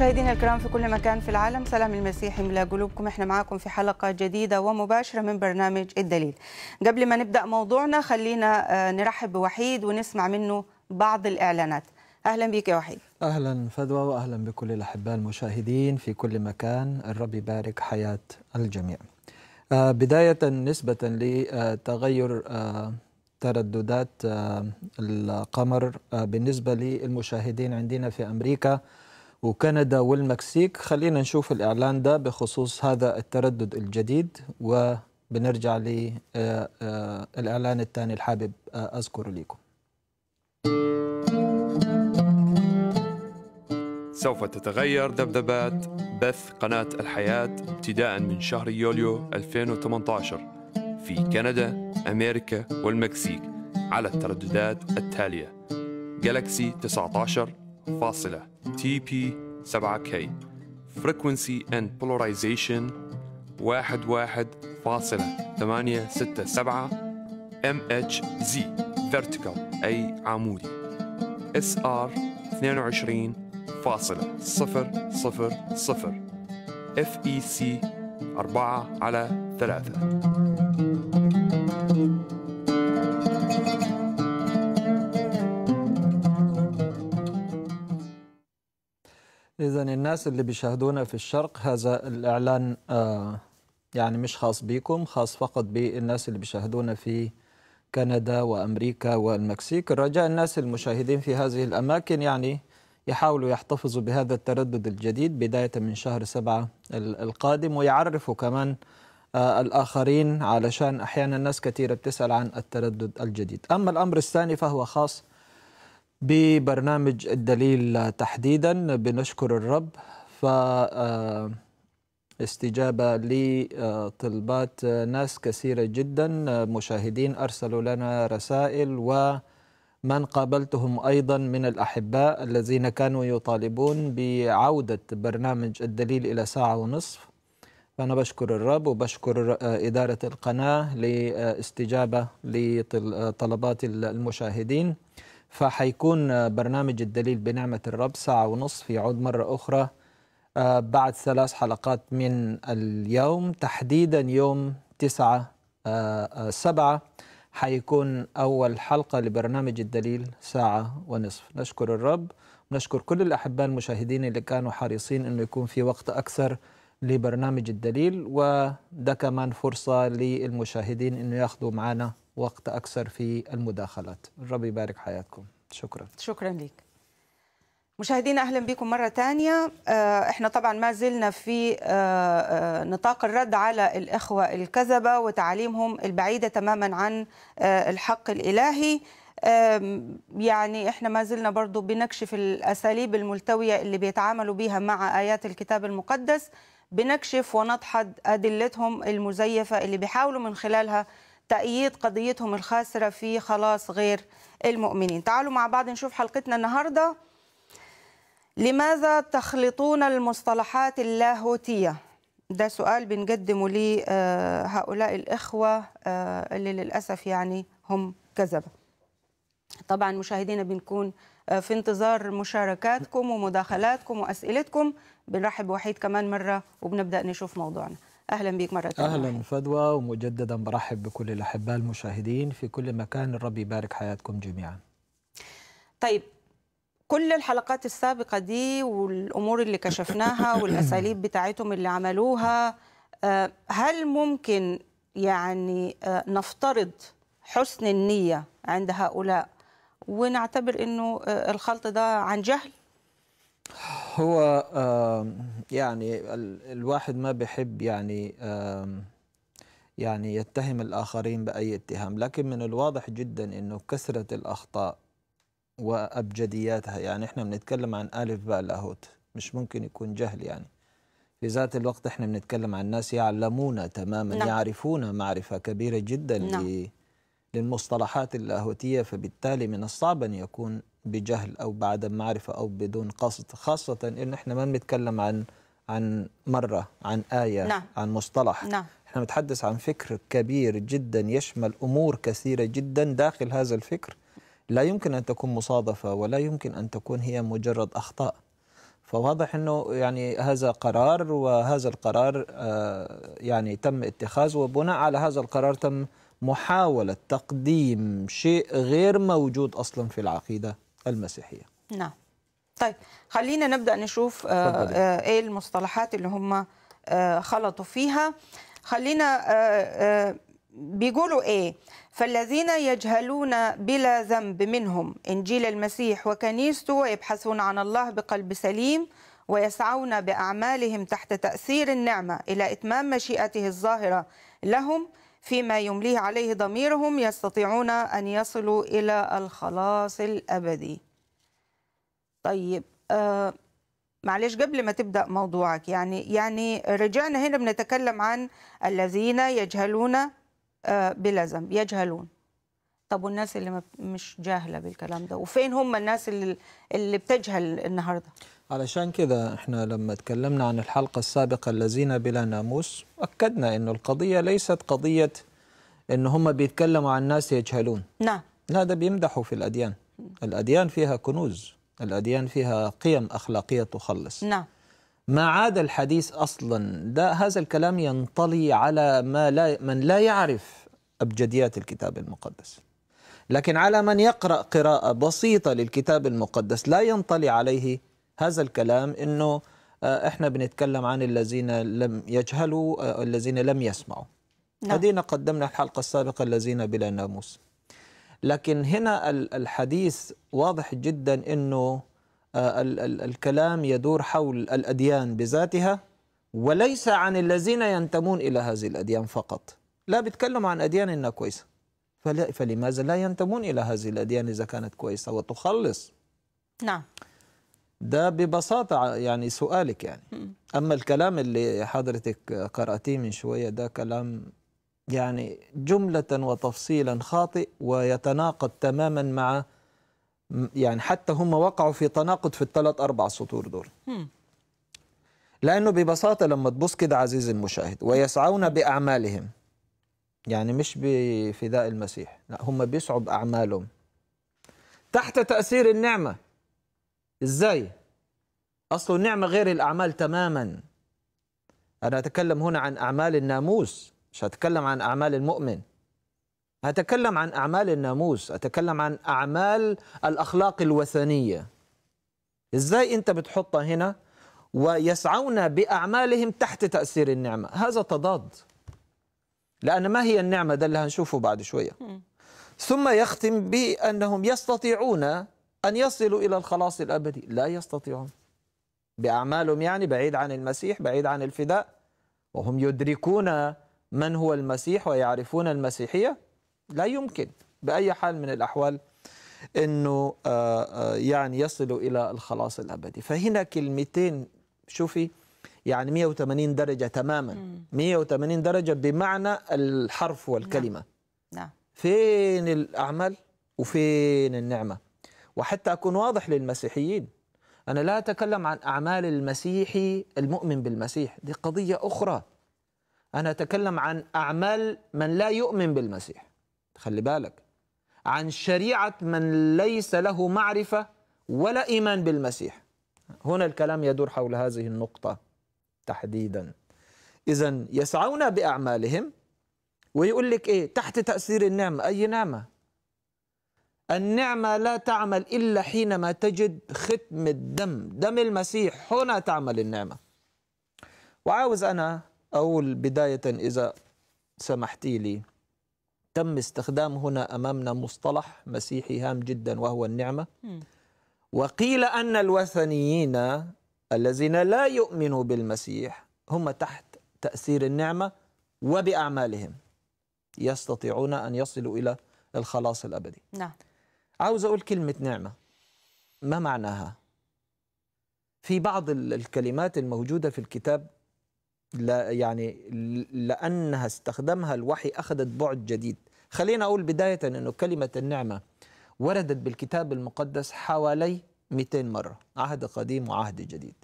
مشاهدينا الكرام في كل مكان في العالم سلام المسيح يملى قلوبكم احنا معاكم في حلقه جديده ومباشره من برنامج الدليل قبل ما نبدا موضوعنا خلينا آه، نرحب بوحيد ونسمع منه بعض الاعلانات اهلا بك يا وحيد اهلا فدوى واهلا بكل الاحباء المشاهدين في كل مكان الرب يبارك حياه الجميع آه، بدايه نسبه لتغير آه، ترددات القمر بالنسبه للمشاهدين عندنا في امريكا وكندا والمكسيك خلينا نشوف الإعلان ده بخصوص هذا التردد الجديد وبنرجع للإعلان آه، آه، الثاني الحابب آه، أذكره لكم سوف تتغير دبدبات بث قناة الحياة ابتداء من شهر يوليو 2018 في كندا، أمريكا والمكسيك على الترددات التالية جالكسي 19 فاصلة TP 7K Frequency and Polarization واحد واحد فاصلة ثمانية ستة سبعة MHz Vertical أي عمودي SR 22 فاصلة صفر صفر صفر FEC أربعة على ثلاثة إذا الناس اللي بيشاهدونا في الشرق هذا الإعلان آه، يعني مش خاص بيكم خاص فقط بالناس اللي بيشاهدونا في كندا وأمريكا والمكسيك الرجاء الناس المشاهدين في هذه الأماكن يعني يحاولوا يحتفظوا بهذا التردد الجديد بداية من شهر سبعة القادم ويعرفوا كمان آه، الآخرين علشان أحيانا الناس كثيرة بتسأل عن التردد الجديد أما الأمر الثاني فهو خاص ببرنامج الدليل تحديدا بنشكر الرب ف آه، استجابة لطلبات ناس كثيرة جدا مشاهدين أرسلوا لنا رسائل ومن قابلتهم أيضا من الأحباء الذين كانوا يطالبون بعودة برنامج الدليل إلى ساعة ونصف فأنا بشكر الرب وبشكر آه، إدارة القناة لاستجابة لطلبات آه، المشاهدين فحيكون آه، برنامج الدليل بنعمة الرب ساعة ونصف يعود مرة أخرى آه، بعد ثلاث حلقات من اليوم تحديدا يوم تسعة آه، سبعة حيكون أول حلقة لبرنامج الدليل ساعة ونصف نشكر الرب نشكر كل الأحباء المشاهدين اللي كانوا حريصين أنه يكون في وقت أكثر لبرنامج الدليل وده كمان فرصة للمشاهدين أنه يأخذوا معنا وقت أكثر في المداخلات ربي يبارك حياتكم شكرا شكرا لك مشاهدينا اهلا بكم مره ثانيه آه، احنا طبعا ما زلنا في آه، آه، نطاق الرد على الاخوه الكذبه وتعاليمهم البعيده تماما عن الحق الالهي يعني احنا ما زلنا برضو بنكشف الاساليب الملتويه اللي بيتعاملوا بيها مع ايات الكتاب المقدس بنكشف ونضحد ادلتهم المزيفه اللي بيحاولوا من خلالها تأييد قضيتهم الخاسرة في خلاص غير المؤمنين تعالوا مع بعض نشوف حلقتنا النهاردة لماذا تخلطون المصطلحات اللاهوتية ده سؤال بنقدمه لهؤلاء آه، الإخوة آه، اللي للأسف يعني هم كذبة طبعا مشاهدينا بنكون آه، في انتظار مشاركاتكم ومداخلاتكم وأسئلتكم بنرحب وحيد كمان مرة وبنبدأ نشوف موضوعنا اهلا بك مره ثانيه اهلا فدوى ومجددا برحب بكل الاحباء المشاهدين في كل مكان الرب يبارك حياتكم جميعا طيب كل الحلقات السابقه دي والامور اللي كشفناها والاساليب بتاعتهم اللي عملوها آه، هل ممكن يعني آه، نفترض حسن النيه عند هؤلاء ونعتبر انه آه، الخلط ده عن جهل هو يعني الواحد ما بحب يعني يعني يتهم الآخرين بأي اتهام لكن من الواضح جدا أنه كثرة الأخطاء وأبجدياتها يعني إحنا بنتكلم عن ألف باء لاهوت مش ممكن يكون جهل يعني في ذات الوقت إحنا بنتكلم عن ناس يعلمون تماما نعم. يعرفون معرفة كبيرة جدا نعم. للمصطلحات اللاهوتية فبالتالي من الصعب أن يكون بجهل او بعدم معرفه او بدون قصد خاصه ان احنا ما بنتكلم عن عن مره عن ايه نعم. عن مصطلح نعم. احنا بنتحدث عن فكر كبير جدا يشمل امور كثيره جدا داخل هذا الفكر لا يمكن ان تكون مصادفه ولا يمكن ان تكون هي مجرد اخطاء فواضح انه يعني هذا قرار وهذا القرار آه، يعني تم اتخاذه وبناء على هذا القرار تم محاوله تقديم شيء غير موجود اصلا في العقيده المسيحيه نعم طيب خلينا نبدا نشوف آه، آه، ايه المصطلحات اللي هم آه، خلطوا فيها خلينا بيقولوا ايه فالذين يجهلون بلا ذنب منهم انجيل المسيح وكنيسته ويبحثون عن الله بقلب سليم ويسعون باعمالهم تحت تاثير النعمه الى اتمام مشيئته الظاهره لهم فيما يمليه عليه ضميرهم يستطيعون أن يصلوا إلى الخلاص الأبدي طيب آه، معلش قبل ما تبدا موضوعك يعني يعني رجعنا هنا بنتكلم عن الذين يجهلون آه، بلا ذنب يجهلون طب والناس اللي مش جاهله بالكلام ده وفين هم الناس اللي, اللي بتجهل النهارده علشان كذا احنا لما تكلمنا عن الحلقة السابقة الذين بلا ناموس أكدنا أن القضية ليست قضية أن هم بيتكلموا عن ناس يجهلون نعم لا ده بيمدحوا في الأديان الأديان فيها كنوز الأديان فيها قيم أخلاقية تخلص نعم ما عاد الحديث أصلا ده هذا الكلام ينطلي على ما لا من لا يعرف أبجديات الكتاب المقدس لكن على من يقرأ قراءة بسيطة للكتاب المقدس لا ينطلي عليه هذا الكلام انه آه، احنا بنتكلم عن الذين لم يجهلوا آه، الذين لم يسمعوا نعم. هدينا قدمنا الحلقه السابقه الذين بلا ناموس لكن هنا الحديث واضح جدا انه آه، الكلام يدور حول الاديان بذاتها وليس عن الذين ينتمون الى هذه الاديان فقط لا بيتكلم عن اديان انها كويسه فلماذا لا ينتمون الى هذه الاديان اذا كانت كويسه وتخلص نعم ده ببساطة يعني سؤالك يعني أما الكلام اللي حضرتك قرأتيه من شوية ده كلام يعني جملة وتفصيلا خاطئ ويتناقض تماما مع يعني حتى هم وقعوا في تناقض في الثلاث أربع سطور دول لأنه ببساطة لما تبص كده عزيزي المشاهد ويسعون بأعمالهم يعني مش بفداء المسيح لا هم بيسعوا بأعمالهم تحت تأثير النعمة ازاي اصل النعمه غير الاعمال تماما انا اتكلم هنا عن اعمال الناموس مش هتكلم عن اعمال المؤمن هتكلم عن اعمال الناموس اتكلم عن اعمال الاخلاق الوثنيه ازاي انت بتحطها هنا ويسعون باعمالهم تحت تاثير النعمه هذا تضاد لان ما هي النعمه ده اللي هنشوفه بعد شويه ثم يختم بانهم يستطيعون أن يصلوا إلى الخلاص الأبدي لا يستطيعون بأعمالهم يعني بعيد عن المسيح بعيد عن الفداء وهم يدركون من هو المسيح ويعرفون المسيحية لا يمكن بأي حال من الأحوال أنه آه، آه، يعني يصلوا إلى الخلاص الأبدي فهنا كلمتين شوفي يعني 180 درجة تماما 180 درجة بمعنى الحرف والكلمة نعم. نعم. فين الأعمال وفين النعمة وحتى أكون واضح للمسيحيين أنا لا أتكلم عن أعمال المسيحي المؤمن بالمسيح دي قضية أخرى أنا أتكلم عن أعمال من لا يؤمن بالمسيح خلي بالك عن شريعة من ليس له معرفة ولا إيمان بالمسيح هنا الكلام يدور حول هذه النقطة تحديدا إذا يسعون بأعمالهم ويقول لك إيه تحت تأثير النعمة أي نعمة النعمة لا تعمل إلا حينما تجد ختم الدم دم المسيح هنا تعمل النعمة وعاوز أنا أقول بداية إذا سمحتي لي تم استخدام هنا أمامنا مصطلح مسيحي هام جدا وهو النعمة وقيل أن الوثنيين الذين لا يؤمنوا بالمسيح هم تحت تأثير النعمة وبأعمالهم يستطيعون أن يصلوا إلى الخلاص الأبدي نعم عاوز أقول كلمة نعمة ما معناها في بعض الكلمات الموجودة في الكتاب لا يعني لأنها استخدمها الوحي أخذت بعد جديد خلينا أقول بداية أنه كلمة النعمة وردت بالكتاب المقدس حوالي 200 مرة عهد قديم وعهد جديد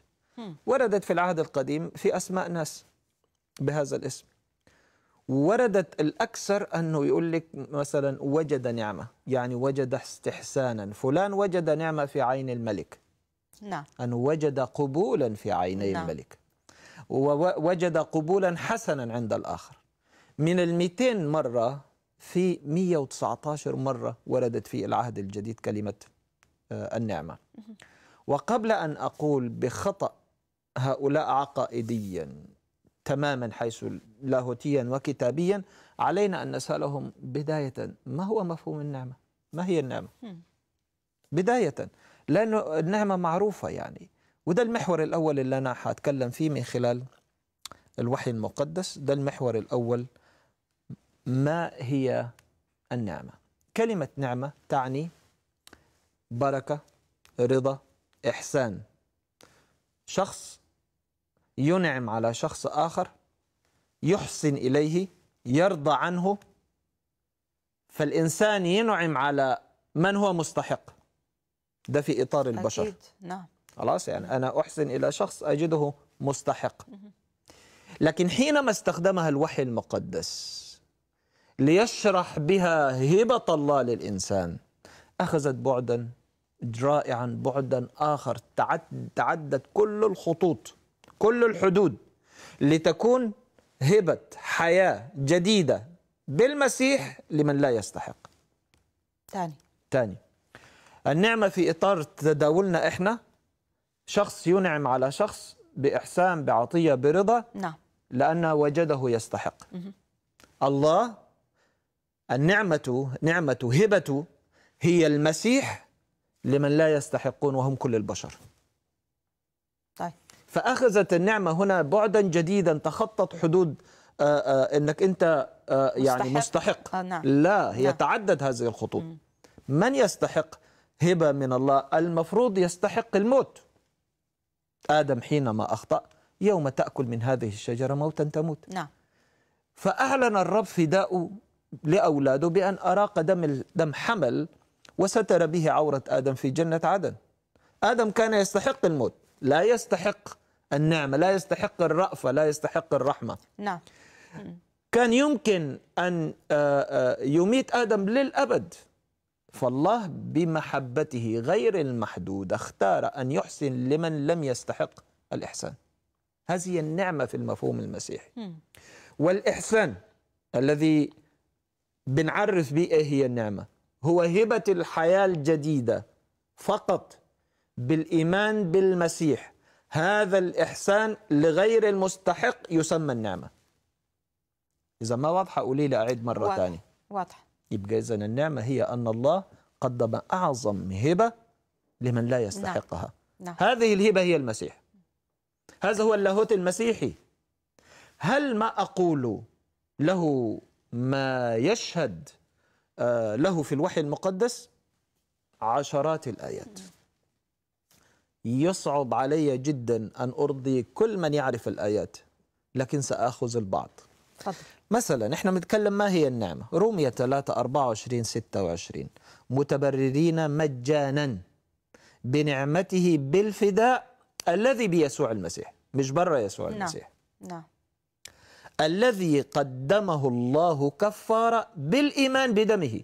وردت في العهد القديم في أسماء ناس بهذا الاسم وردت الأكثر أنه يقول لك مثلا وجد نعمة يعني وجد استحسانا فلان وجد نعمة في عين الملك نعم أن وجد قبولا في عيني نعم. الملك ووجد قبولا حسنا عند الآخر من ال 200 مرة في 119 مرة وردت في العهد الجديد كلمة آه، النعمة وقبل أن أقول بخطأ هؤلاء عقائديا تماما حيث لاهوتيا وكتابيا علينا أن نسألهم بداية ما هو مفهوم النعمة ما هي النعمة بداية لأن النعمة معروفة يعني وده المحور الأول اللي أنا حاتكلم فيه من خلال الوحي المقدس ده المحور الأول ما هي النعمة كلمة نعمة تعني بركة رضا إحسان شخص ينعم على شخص آخر يحسن إليه يرضى عنه فالإنسان ينعم على من هو مستحق ده في إطار البشر أكيد نعم خلاص يعني أنا أحسن إلى شخص أجده مستحق لكن حينما استخدمها الوحي المقدس ليشرح بها هبة الله للإنسان أخذت بعدا رائعا بعدا آخر تعدت كل الخطوط كل الحدود لتكون هبة حياة جديدة بالمسيح لمن لا يستحق تاني تاني النعمة في إطار تداولنا إحنا شخص ينعم على شخص بإحسان بعطية برضا نعم لأنه وجده يستحق مه. الله النعمة نعمة هبة هي المسيح لمن لا يستحقون وهم كل البشر طيب فأخذت النعمة هنا بعدا جديدا تخطت حدود آه، آه، أنك أنت آه، يعني مستحق, مستحق. نعم. لا هي نعم. تعدد هذه الخطوط من يستحق هبة من الله المفروض يستحق الموت آدم حينما أخطأ يوم تأكل من هذه الشجرة موتا تموت نعم فأعلن الرب فداءه لأولاده بأن أراق دم دم حمل وستر به عورة آدم في جنة عدن آدم كان يستحق الموت لا يستحق النعمة لا يستحق الرأفة لا يستحق الرحمة نعم كان يمكن أن آه، آه، يميت آدم للأبد فالله بمحبته غير المحدودة اختار أن يحسن لمن لم يستحق الإحسان هذه النعمة في المفهوم المسيحي والإحسان الذي بنعرف به إيه هي النعمة هو هبة الحياة الجديدة فقط بالإيمان بالمسيح هذا الإحسان لغير المستحق يسمى النعمة إذا ما واضحة قولي لي أعيد مرة ثانية واضح يبقى إذا النعمة هي أن الله قدم أعظم هبة لمن لا نعم. يستحقها نعم. نعم. هذه الهبة هي المسيح هذا هو اللاهوت المسيحي هل ما أقول له ما يشهد آه، له في الوحي المقدس عشرات الآيات يصعب علي جدا أن أرضي كل من يعرف الآيات لكن سأخذ البعض فضل. مثلا احنا بنتكلم ما هي النعمة رومية 3 24 26 متبررين مجانا بنعمته بالفداء الذي بيسوع المسيح مش برا يسوع نعم. المسيح نعم الذي قدمه الله كفارة بالإيمان بدمه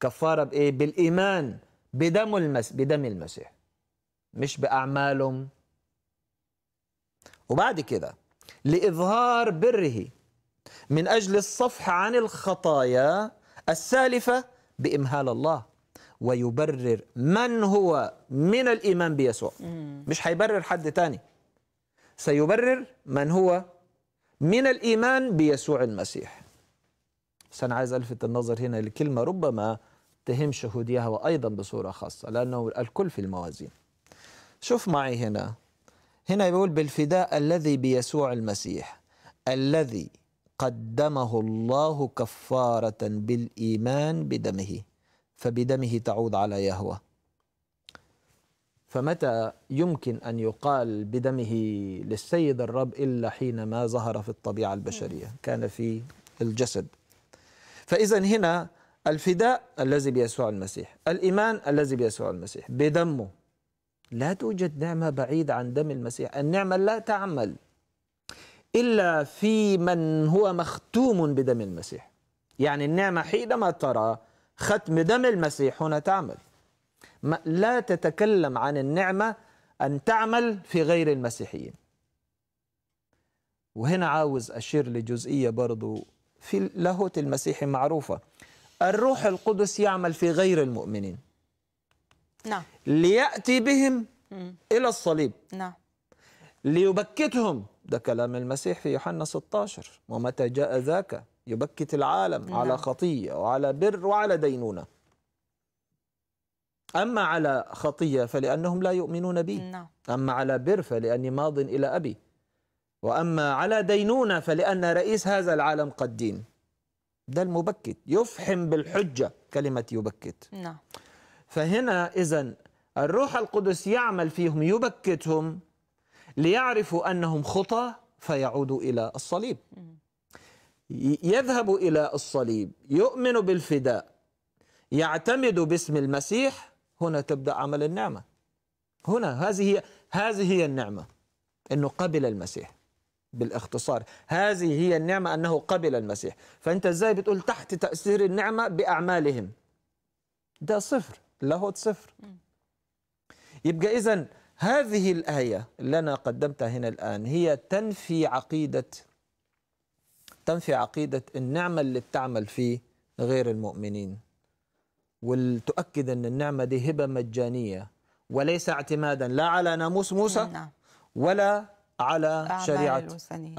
كفارة بإيه؟ بالإيمان بدم المس... بدم المسيح مش باعمالهم وبعد كده لاظهار بره من اجل الصفح عن الخطايا السالفه بامهال الله ويبرر من هو من الايمان بيسوع مش هيبرر حد تاني سيبرر من هو من الايمان بيسوع المسيح بس انا عايز الفت النظر هنا لكلمه ربما تهم شهوديها وايضا بصوره خاصه لانه الكل في الموازين شوف معي هنا هنا يقول بالفداء الذي بيسوع المسيح الذي قدمه الله كفارة بالإيمان بدمه فبدمه تعود على يهوى فمتى يمكن أن يقال بدمه للسيد الرب إلا حينما ظهر في الطبيعة البشرية كان في الجسد فإذا هنا الفداء الذي بيسوع المسيح الإيمان الذي بيسوع المسيح بدمه لا توجد نعمة بعيدة عن دم المسيح النعمة لا تعمل إلا في من هو مختوم بدم المسيح يعني النعمة حينما ترى ختم دم المسيح هنا تعمل لا تتكلم عن النعمة أن تعمل في غير المسيحيين وهنا عاوز أشير لجزئية برضو في اللاهوت المسيحي معروفة الروح القدس يعمل في غير المؤمنين نعم ليأتي بهم مم. إلى الصليب نعم ليبكتهم ده كلام المسيح في يوحنا 16 ومتى جاء ذاك يبكت العالم نعم. على خطية وعلى بر وعلى دينونة أما على خطية فلأنهم لا يؤمنون بي نعم. أما على بر فلأني ماض إلى أبي وأما على دينونة فلأن رئيس هذا العالم قد دين ده المبكت يفحم بالحجة كلمة يبكت نعم فهنا إذا الروح القدس يعمل فيهم يبكتهم ليعرفوا أنهم خطى فيعودوا إلى الصليب يذهب إلى الصليب يؤمن بالفداء يعتمد باسم المسيح هنا تبدأ عمل النعمة هنا هذه هي هذه هي النعمة أنه قبل المسيح بالاختصار هذه هي النعمة أنه قبل المسيح فأنت إزاي بتقول تحت تأثير النعمة بأعمالهم ده صفر لاهوت صفر يبقى إذا هذه الآية اللي أنا قدمتها هنا الآن هي تنفي عقيدة تنفي عقيدة النعمة اللي بتعمل في غير المؤمنين وتؤكد أن النعمة دي هبة مجانية وليس اعتمادا لا على ناموس موسى نعم. ولا على شريعة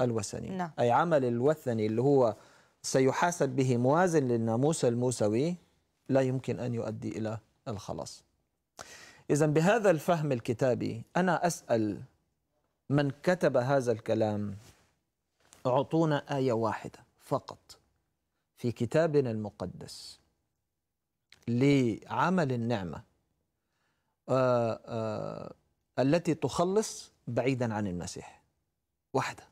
الوثني, نعم. أي عمل الوثني اللي هو سيحاسب به موازن للناموس الموسوي لا يمكن أن يؤدي إلى الخلاص إذا بهذا الفهم الكتابي أنا أسأل من كتب هذا الكلام أعطونا آية واحدة فقط في كتابنا المقدس لعمل النعمة آآ آه، آآ آه، التي تخلص بعيدا عن المسيح واحدة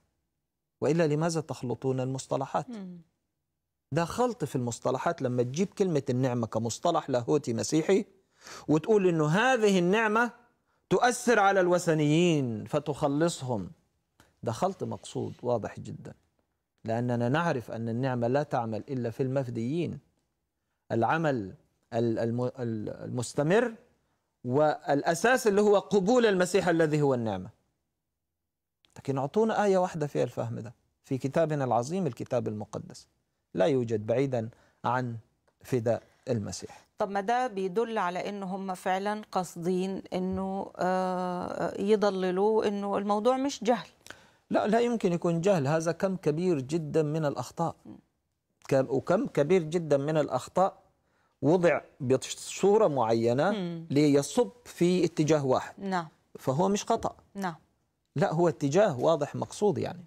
وإلا لماذا تخلطون المصطلحات؟ ده خلط في المصطلحات لما تجيب كلمة النعمة كمصطلح لاهوتي مسيحي وتقول إنه هذه النعمة تؤثر على الوثنيين فتخلصهم ده خلط مقصود واضح جدا لأننا نعرف أن النعمة لا تعمل إلا في المفديين العمل المستمر والأساس اللي هو قبول المسيح الذي هو النعمة لكن أعطونا آية واحدة فيها الفهم ده في كتابنا العظيم الكتاب المقدس لا يوجد بعيدا عن فداء المسيح طب ما ده بيدل على ان هم فعلا قاصدين انه آه، آه، يضللوا انه الموضوع مش جهل لا لا يمكن يكون جهل هذا كم كبير جدا من الاخطاء وكم كبير جدا من الاخطاء وضع بصوره معينه ليصب في اتجاه واحد نعم فهو مش خطا نعم لا هو اتجاه واضح مقصود يعني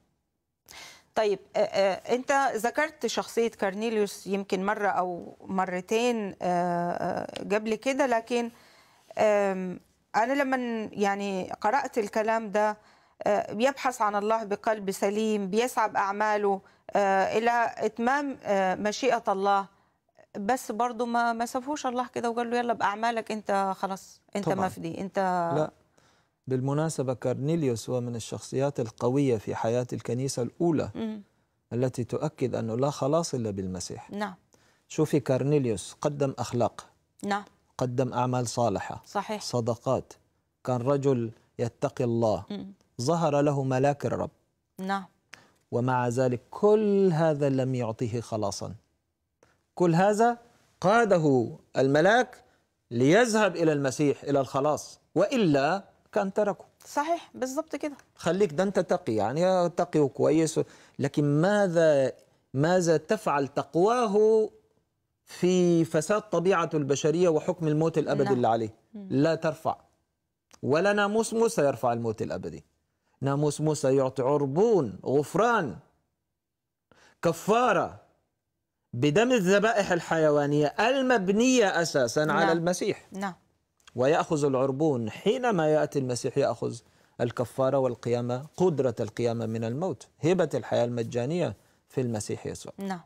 طيب آه، آه، انت ذكرت شخصيه كارنيليوس يمكن مره او مرتين آه، قبل كده لكن انا لما يعني قرات الكلام ده بيبحث عن الله بقلب سليم بيسعى باعماله الى اتمام مشيئه الله بس برضه ما ما سافوش الله كده وقال له يلا باعمالك انت خلاص انت مفدي انت لا بالمناسبة كارنيليوس هو من الشخصيات القوية في حياة الكنيسة الأولى مم. التي تؤكد أنه لا خلاص إلا بالمسيح نعم شوفي كارنيليوس قدم أخلاق نعم قدم أعمال صالحة صحيح صدقات كان رجل يتقي الله مم. ظهر له ملاك الرب نعم ومع ذلك كل هذا لم يعطيه خلاصا كل هذا قاده الملاك ليذهب إلى المسيح إلى الخلاص وإلا كان تركه صحيح بالظبط كده خليك ده انت تقي يعني تقي وكويس لكن ماذا ماذا تفعل تقواه في فساد طبيعة البشرية وحكم الموت الأبدي نعم. اللي عليه لا ترفع ولا ناموس موسى يرفع الموت الأبدي ناموس موسى يعطي عربون غفران كفارة بدم الذبائح الحيوانية المبنية أساسا لا. على نعم. المسيح نعم ويأخذ العربون حينما يأتي المسيح يأخذ الكفارة والقيامة قدرة القيامة من الموت هبة الحياة المجانية في المسيح يسوع نعم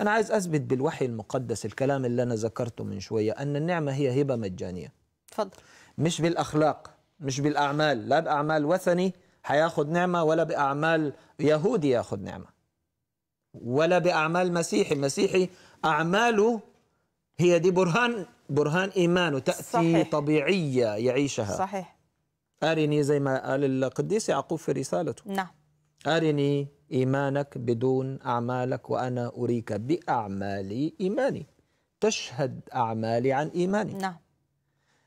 أنا عايز أثبت بالوحي المقدس الكلام اللي أنا ذكرته من شوية أن النعمة هي هبة مجانية تفضل مش بالأخلاق مش بالأعمال لا بأعمال وثني هياخد نعمة ولا بأعمال يهودي ياخد نعمة ولا بأعمال مسيحي المسيحي أعماله هي دي برهان برهان إيمان وتأتي صحيح. طبيعية يعيشها صحيح أرني زي ما قال القديس يعقوب في رسالته نعم أرني إيمانك بدون أعمالك وأنا أريك بأعمالي إيماني تشهد أعمالي عن إيماني نعم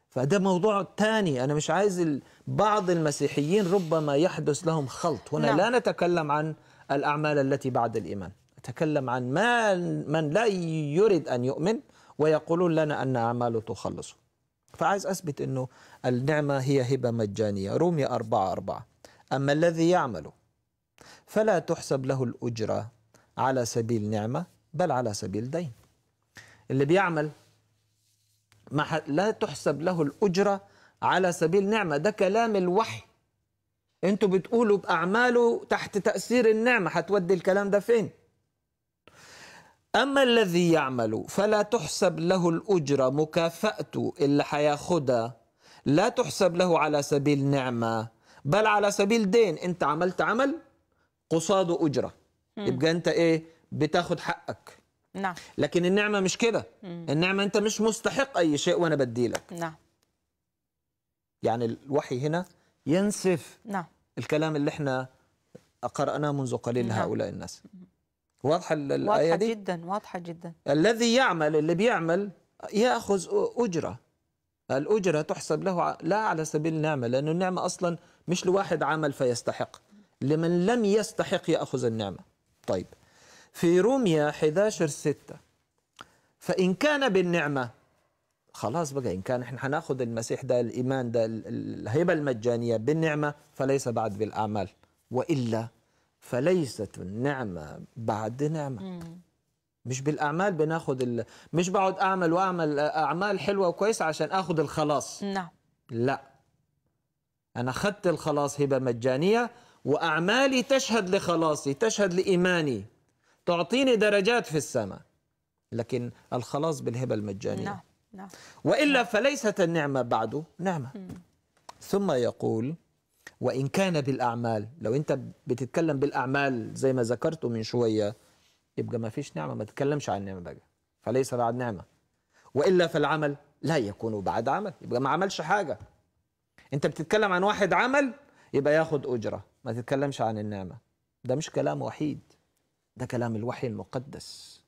فده موضوع ثاني أنا مش عايز بعض المسيحيين ربما يحدث لهم خلط هنا نعم. لا نتكلم عن الأعمال التي بعد الإيمان نتكلم عن من, من لا يريد أن يؤمن ويقولون لنا أن أعماله تخلصه فعايز أثبت أنه النعمة هي هبة مجانية رومية أربعة أربعة أما الذي يعمل فلا تحسب له الأجرة على سبيل نعمة بل على سبيل دين اللي بيعمل ما لا تحسب له الأجرة على سبيل نعمة ده كلام الوحي انتوا بتقولوا بأعماله تحت تأثير النعمة هتودي الكلام ده فين؟ أما الذي يعمل فلا تحسب له الأجرة مكافأته اللي حياخدها لا تحسب له على سبيل نعمة بل على سبيل دين أنت عملت عمل قصاده أجرة مم. يبقى أنت إيه بتاخد حقك نعم لكن النعمة مش كده النعمة أنت مش مستحق أي شيء وأنا بدي لك نعم يعني الوحي هنا ينسف نعم الكلام اللي احنا قرأناه منذ قليل نعم. لهؤلاء الناس واضحة الآية واضحة جدا واضحة جدا الذي يعمل اللي بيعمل يأخذ أجرة الأجرة تحسب له لا على سبيل النعمة لانه النعمة أصلا مش لواحد عمل فيستحق لمن لم يستحق يأخذ النعمة طيب في روميا 11 6 فإن كان بالنعمة خلاص بقى إن كان إحنا هناخذ المسيح ده الإيمان ده الهبة المجانية بالنعمة فليس بعد بالأعمال وإلا فليست النعمه بعد نعمه مش بالاعمال بناخد ال... مش بقعد اعمل واعمل اعمال حلوه وكويسه عشان اخذ الخلاص نعم لا انا خدت الخلاص هبه مجانيه واعمالي تشهد لخلاصي تشهد لايماني تعطيني درجات في السماء لكن الخلاص بالهبه المجانيه نعم نعم والا فليست النعمه بعد نعمه مم. ثم يقول وإن كان بالأعمال لو أنت بتتكلم بالأعمال زي ما ذكرته من شوية يبقى ما فيش نعمة ما تتكلمش عن نعمة بقى فليس بعد نعمة وإلا فالعمل لا يكون بعد عمل يبقى ما عملش حاجة أنت بتتكلم عن واحد عمل يبقى ياخد أجرة ما تتكلمش عن النعمة ده مش كلام وحيد ده كلام الوحي المقدس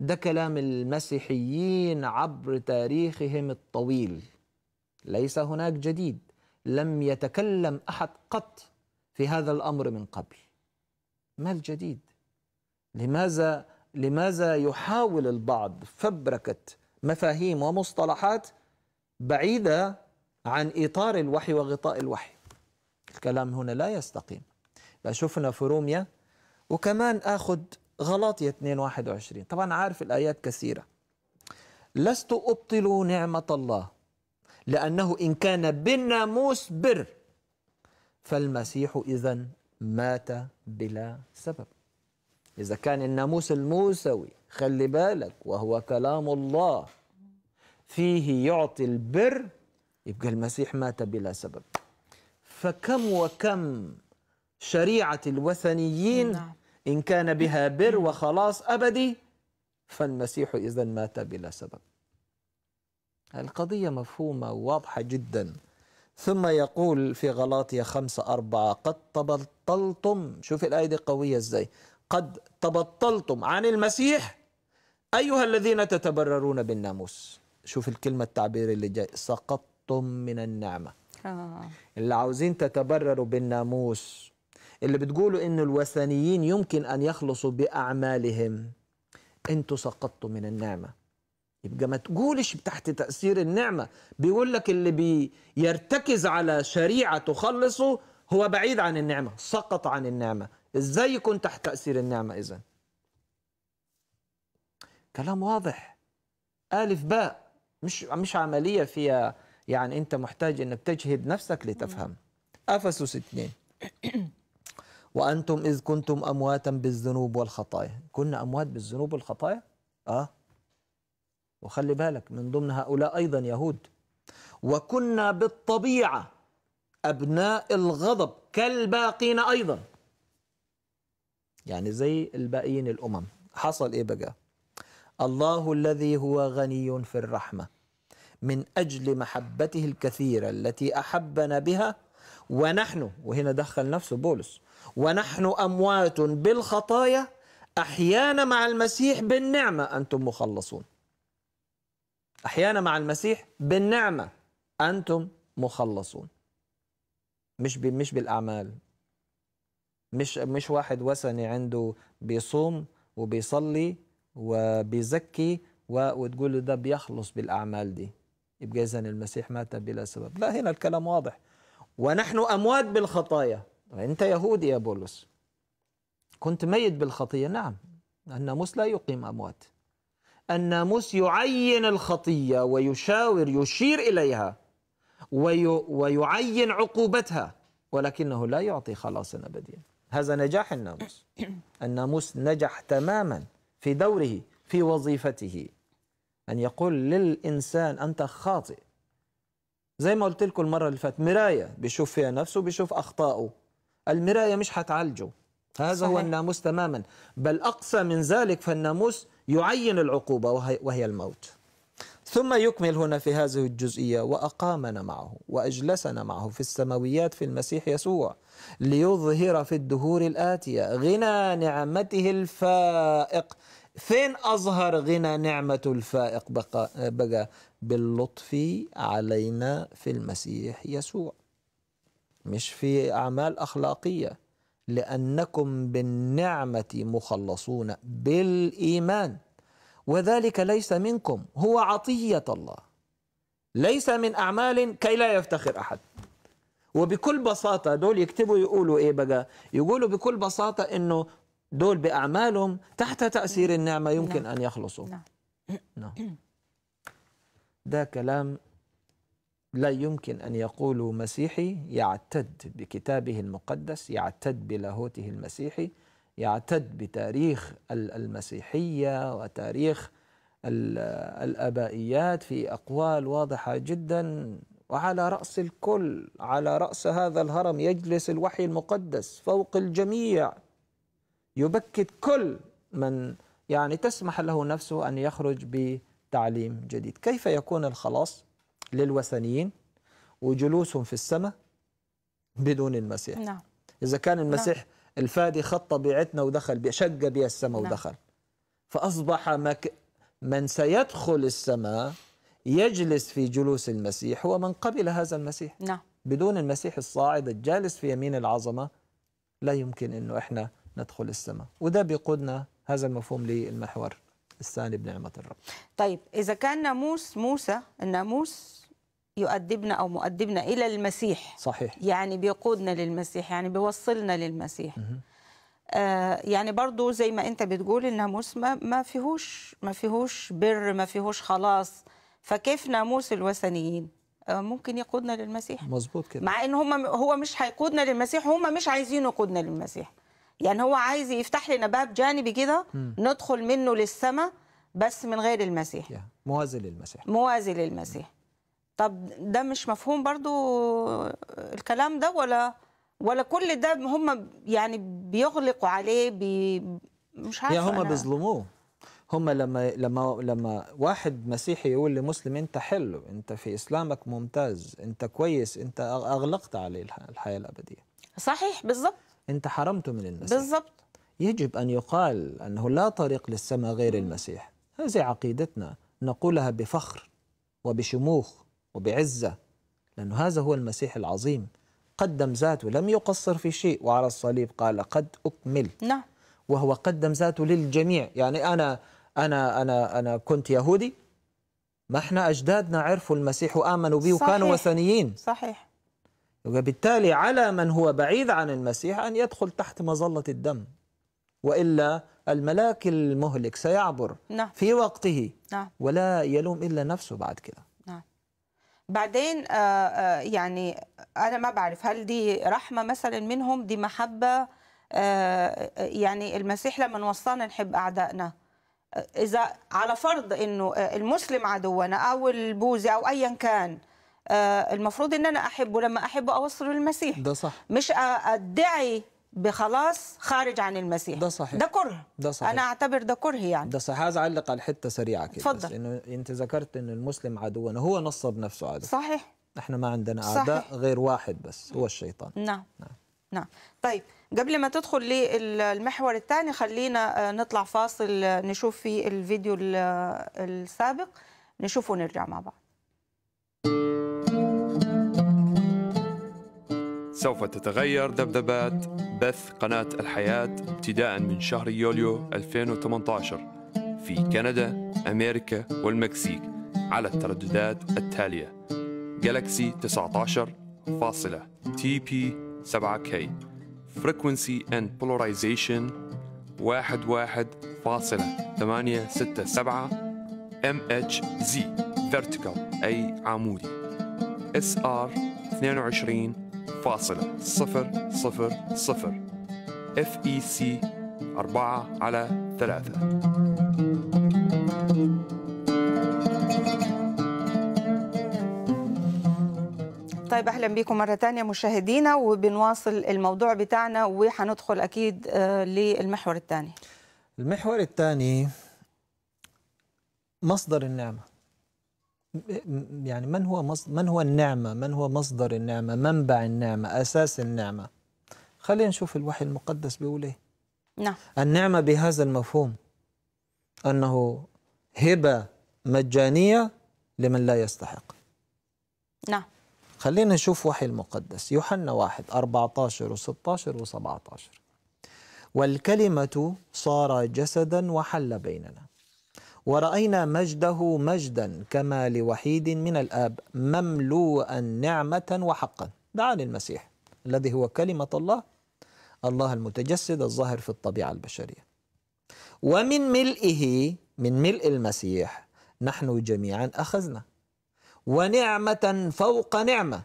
ده كلام المسيحيين عبر تاريخهم الطويل ليس هناك جديد لم يتكلم احد قط في هذا الامر من قبل ما الجديد لماذا لماذا يحاول البعض فبركه مفاهيم ومصطلحات بعيده عن اطار الوحي وغطاء الوحي الكلام هنا لا يستقيم شفنا في روميا وكمان اخذ غلاطية يا 221 طبعا عارف الآيات كثيرة لست أبطل نعمة الله لأنه إن كان بالناموس بر فالمسيح إذا مات بلا سبب إذا كان الناموس الموسوي خلي بالك وهو كلام الله فيه يعطي البر يبقى المسيح مات بلا سبب فكم وكم شريعة الوثنيين نعم. إن كان بها بر وخلاص أبدي فالمسيح إذا مات بلا سبب القضية مفهومة وواضحة جدا ثم يقول في غلاطية خمسة أربعة قد تبطلتم شوف الآية دي قوية إزاي قد تبطلتم عن المسيح أيها الذين تتبررون بالناموس شوف الكلمة التعبير اللي جاي سقطتم من النعمة آه. اللي عاوزين تتبرروا بالناموس اللي بتقولوا إن الوثنيين يمكن أن يخلصوا بأعمالهم أنتوا سقطتوا من النعمة يبقى ما تقولش تحت تأثير النعمة بيقول لك اللي بيرتكز على شريعة تخلصه هو بعيد عن النعمة سقط عن النعمة إزاي يكون تحت تأثير النعمة إذا كلام واضح ألف باء مش مش عملية فيها يعني أنت محتاج أنك تجهد نفسك لتفهم أفسس اثنين وأنتم إذ كنتم أمواتا بالذنوب والخطايا كنا أموات بالذنوب والخطايا آه وخلي بالك من ضمن هؤلاء أيضا يهود وكنا بالطبيعة أبناء الغضب كالباقين أيضا يعني زي الباقيين الأمم حصل إيه بقى الله الذي هو غني في الرحمة من أجل محبته الكثيرة التي أحبنا بها ونحن وهنا دخل نفسه بولس ونحن أموات بالخطايا أحيانا مع المسيح بالنعمة أنتم مخلصون أحيانا مع المسيح بالنعمة أنتم مخلصون مش مش بالأعمال مش مش واحد وثني عنده بيصوم وبيصلي وبيزكي وتقول له ده بيخلص بالأعمال دي يبقى إذا المسيح مات بلا سبب لا هنا الكلام واضح ونحن أموات بالخطايا أنت يهودي يا بولس كنت ميت بالخطية نعم الناموس لا يقيم أموات الناموس يعين الخطية ويشاور يشير إليها وي ويعين عقوبتها ولكنه لا يعطي خلاصا أبديا هذا نجاح الناموس الناموس نجح تماما في دوره في وظيفته أن يقول للإنسان أنت خاطئ زي ما قلت لكم المرة اللي فاتت مراية بيشوف فيها نفسه بيشوف أخطائه المراية مش هتعالجه هذا صحيح. هو الناموس تماما بل أقصى من ذلك فالناموس يعين العقوبة وهي الموت ثم يكمل هنا في هذه الجزئية وأقامنا معه وأجلسنا معه في السماويات في المسيح يسوع ليظهر في الدهور الآتية غنى نعمته الفائق فين أظهر غنى نعمة الفائق بقى, بقى باللطف علينا في المسيح يسوع مش في أعمال أخلاقية لأنكم بالنعمة مخلصون بالإيمان وذلك ليس منكم هو عطية الله ليس من أعمال كي لا يفتخر أحد وبكل بساطة دول يكتبوا يقولوا إيه بقى يقولوا بكل بساطة إنه دول بأعمالهم تحت تأثير النعمة يمكن نعم. أن يخلصوا نعم. نعم. ده كلام لا يمكن أن يقولوا مسيحي يعتد بكتابه المقدس يعتد بلاهوته المسيحي يعتد بتاريخ المسيحية وتاريخ الابائيات في اقوال واضحه جدا وعلى راس الكل على راس هذا الهرم يجلس الوحي المقدس فوق الجميع يبكت كل من يعني تسمح له نفسه ان يخرج بتعليم جديد كيف يكون الخلاص للوثنيين وجلوسهم في السماء بدون المسيح نعم. إذا كان المسيح نعم. الفادي خط طبيعتنا ودخل شق بها السماء نعم. ودخل فأصبح مك من سيدخل السماء يجلس في جلوس المسيح هو من قبل هذا المسيح نعم. بدون المسيح الصاعد الجالس في يمين العظمة لا يمكن أنه إحنا ندخل السماء وده بيقودنا هذا المفهوم للمحور الثاني بنعمة الرب طيب إذا كان ناموس موسى الناموس يؤدبنا أو مؤدبنا إلى المسيح صحيح يعني بيقودنا للمسيح يعني بيوصلنا للمسيح آه يعني برضو زي ما أنت بتقول الناموس ما, ما فيهوش ما فيهوش بر ما فيهوش خلاص فكيف ناموس الوثنيين آه، ممكن يقودنا للمسيح مظبوط كده مع ان هم هو مش هيقودنا للمسيح هم مش عايزين يقودنا للمسيح يعني هو عايز يفتح لنا باب جانبي كده ندخل منه للسماء بس من غير المسيح موازي للمسيح موازي للمسيح طب ده مش مفهوم برضو الكلام ده ولا ولا كل ده هم يعني بيغلقوا عليه بي مش عارفه يا هم بيظلموه هم لما لما لما واحد مسيحي يقول لمسلم انت حلو انت في اسلامك ممتاز انت كويس انت اغلقت عليه الحياه الابديه صحيح بالظبط انت حرمته من المسيح بالظبط يجب ان يقال انه لا طريق للسماء غير المسيح هذه عقيدتنا نقولها بفخر وبشموخ وبعزة لأن هذا هو المسيح العظيم قدم ذاته لم يقصر في شيء وعلى الصليب قال قد أكمل نعم وهو قدم ذاته للجميع يعني أنا أنا أنا أنا كنت يهودي ما احنا أجدادنا عرفوا المسيح وآمنوا به وكانوا وثنيين صحيح وبالتالي على من هو بعيد عن المسيح أن يدخل تحت مظلة الدم وإلا الملاك المهلك سيعبر نعم. في وقته نعم. ولا يلوم إلا نفسه بعد كده بعدين آه، آه، يعني انا ما بعرف هل دي رحمه مثلا منهم دي محبه آه، يعني المسيح لما وصانا نحب اعدائنا اذا على فرض انه المسلم عدونا او البوذي او ايا كان المفروض ان انا احبه لما احبه اوصله للمسيح ده صح مش ادعي بخلاص خارج عن المسيح ده صحيح ده كره ده صحيح انا اعتبر ده كره يعني ده صحيح عايز اعلق على حته سريعه كده اتفضل انه انت ذكرت ان المسلم عدونا هو نصب نفسه عدو صحيح احنا ما عندنا اعداء غير واحد بس هو الشيطان نعم نعم, نعم. طيب قبل ما تدخل للمحور الثاني خلينا آه، نطلع فاصل آه، نشوف في الفيديو آه، السابق نشوفه ونرجع مع بعض سوف تتغير ذبذبات بث قناة الحياة ابتداء من شهر يوليو 2018 في كندا، أمريكا والمكسيك على الترددات التالية جالكسي 19 فاصلة تي بي 7 كي فريكونسي اند Polarization 11.867 ام اتش زي فيرتيكال اي عمودي اس ار 22 فاصلة صفر صفر صفر اف اي سي أربعة على ثلاثة طيب اهلا بكم مره ثانيه مشاهدينا وبنواصل الموضوع بتاعنا وحندخل اكيد آه، للمحور الثاني المحور الثاني مصدر النعمه يعني من هو مصدر من هو النعمة من هو مصدر النعمة منبع النعمة أساس النعمة خلينا نشوف الوحي المقدس بيقول إيه نعم النعمة بهذا المفهوم أنه هبة مجانية لمن لا يستحق نعم خلينا نشوف وحي المقدس يوحنا واحد 14 و16 و17 والكلمة صار جسدا وحل بيننا ورأينا مجده مجدا كما لوحيد من الآب مملوءا نعمة وحقا دعا للمسيح الذي هو كلمة الله الله المتجسد الظاهر في الطبيعة البشرية ومن ملئه من ملء المسيح نحن جميعا أخذنا ونعمة فوق نعمة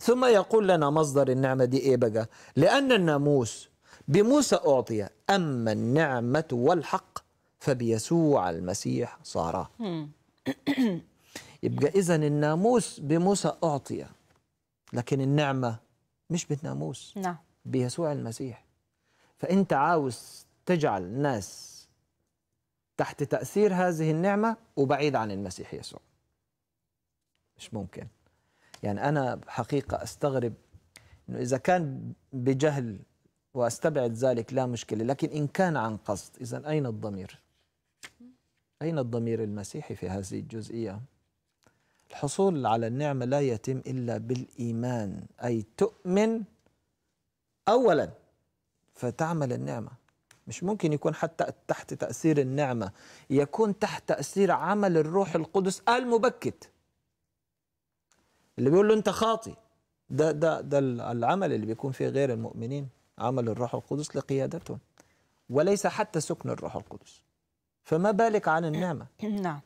ثم يقول لنا مصدر النعمة دي إيه بقى لأن الناموس بموسى أعطي أما النعمة والحق فبيسوع المسيح صار يبقى إذا الناموس بموسى أعطي لكن النعمة مش بالناموس نعم بيسوع المسيح فأنت عاوز تجعل ناس تحت تأثير هذه النعمة وبعيد عن المسيح يسوع مش ممكن يعني أنا حقيقة أستغرب أنه إذا كان بجهل وأستبعد ذلك لا مشكلة لكن إن كان عن قصد إذا أين الضمير أين الضمير المسيحي في هذه الجزئية؟ الحصول على النعمة لا يتم إلا بالإيمان أي تؤمن أولا فتعمل النعمة مش ممكن يكون حتى تحت تأثير النعمة يكون تحت تأثير عمل الروح القدس المبكت اللي بيقول له أنت خاطي ده ده ده العمل اللي بيكون فيه غير المؤمنين عمل الروح القدس لقيادتهم وليس حتى سكن الروح القدس فما بالك عن النعمة نعم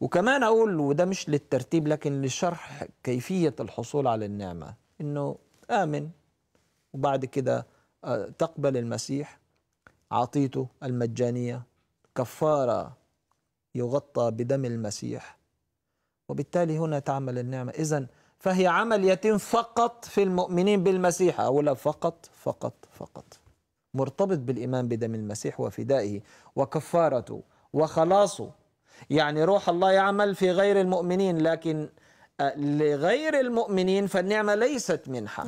وكمان أقول وده مش للترتيب لكن لشرح كيفية الحصول على النعمة إنه آمن وبعد كده آه، تقبل المسيح عطيته المجانية كفارة يغطى بدم المسيح وبالتالي هنا تعمل النعمة إذا فهي عمل يتم فقط في المؤمنين بالمسيح أولا فقط فقط فقط مرتبط بالإيمان بدم المسيح وفدائه وكفارته وخلاصه يعني روح الله يعمل في غير المؤمنين لكن آه، لغير المؤمنين فالنعمة ليست منحة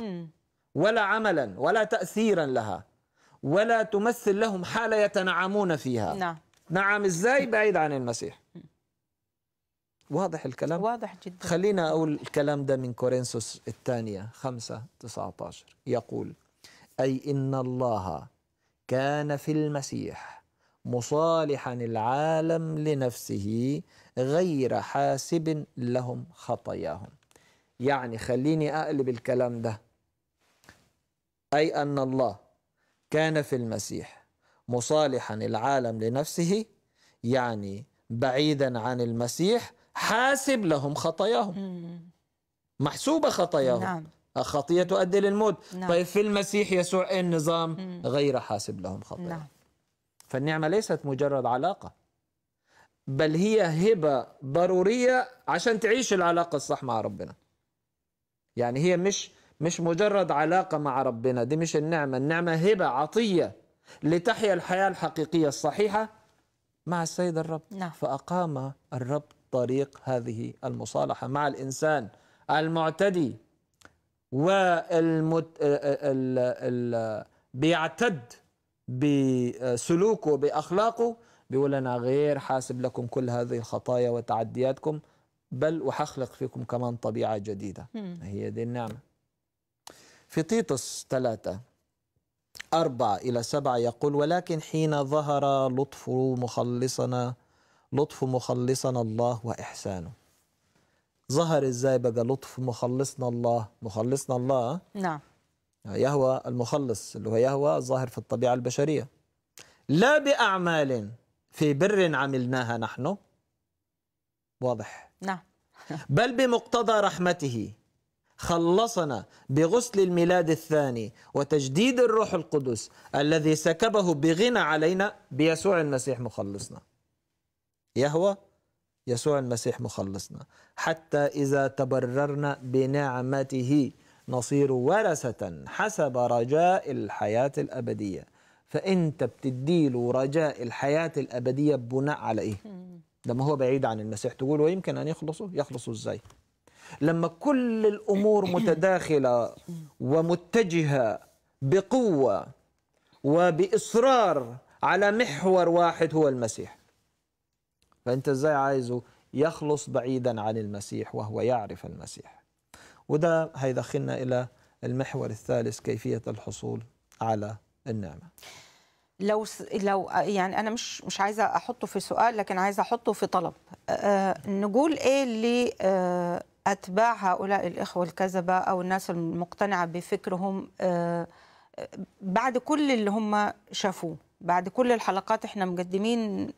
ولا عملا ولا تأثيرا لها ولا تمثل لهم حالة يتنعمون فيها نعم نعم ازاي بعيد عن المسيح واضح الكلام واضح جدا خلينا أقول الكلام ده من كورنثوس الثانية 5 19 يقول أي إن الله كان في المسيح مصالحا العالم لنفسه غير حاسب لهم خطاياهم يعني خليني أقلب الكلام ده أي أن الله كان في المسيح مصالحا العالم لنفسه يعني بعيدا عن المسيح حاسب لهم خطاياهم محسوبة خطاياهم نعم. الخطية تؤدي للموت نعم. طيب في المسيح يسوع النظام غير حاسب لهم خطاياهم نعم. فالنعمة ليست مجرد علاقة بل هي هبة ضرورية عشان تعيش العلاقة الصح مع ربنا يعني هي مش مش مجرد علاقة مع ربنا دي مش النعمة النعمة هبة عطية لتحيا الحياة الحقيقية الصحيحة مع السيد الرب نعم. فأقام الرب طريق هذه المصالحة مع الإنسان المعتدي والمت... ال... آه، آه، ال... ال... بيعتد بسلوكه بأخلاقه بيقول أنا غير حاسب لكم كل هذه الخطايا وتعدياتكم بل وحخلق فيكم كمان طبيعة جديدة هي دي النعمة في تيتوس ثلاثة أربعة إلى سبعة يقول ولكن حين ظهر لطف مخلصنا لطف مخلصنا الله وإحسانه ظهر إزاي بقى لطف مخلصنا الله مخلصنا الله نعم يهوى المخلص اللي هو يهوى الظاهر في الطبيعة البشرية لا بأعمال في بر عملناها نحن واضح نعم بل بمقتضى رحمته خلصنا بغسل الميلاد الثاني وتجديد الروح القدس الذي سكبه بغنى علينا بيسوع المسيح مخلصنا يهوى يسوع المسيح مخلصنا حتى إذا تبررنا بنعمته نصير ورثة حسب رجاء الحياة الأبدية فأنت بتديله رجاء الحياة الأبدية بناء على إيه؟ ده ما هو بعيد عن المسيح تقول ويمكن أن يخلصوا يخلصوا إزاي؟ لما كل الأمور متداخلة ومتجهة بقوة وبإصرار على محور واحد هو المسيح فأنت إزاي عايزه يخلص بعيدا عن المسيح وهو يعرف المسيح وده هيدخلنا إلى المحور الثالث كيفية الحصول على النعمة لو س... لو يعني انا مش مش عايزه احطه في سؤال لكن عايزه احطه في طلب أه نقول ايه لاتباع أه هؤلاء الاخوه الكذبه او الناس المقتنعه بفكرهم أه بعد كل اللي هم شافوه بعد كل الحلقات احنا مقدمين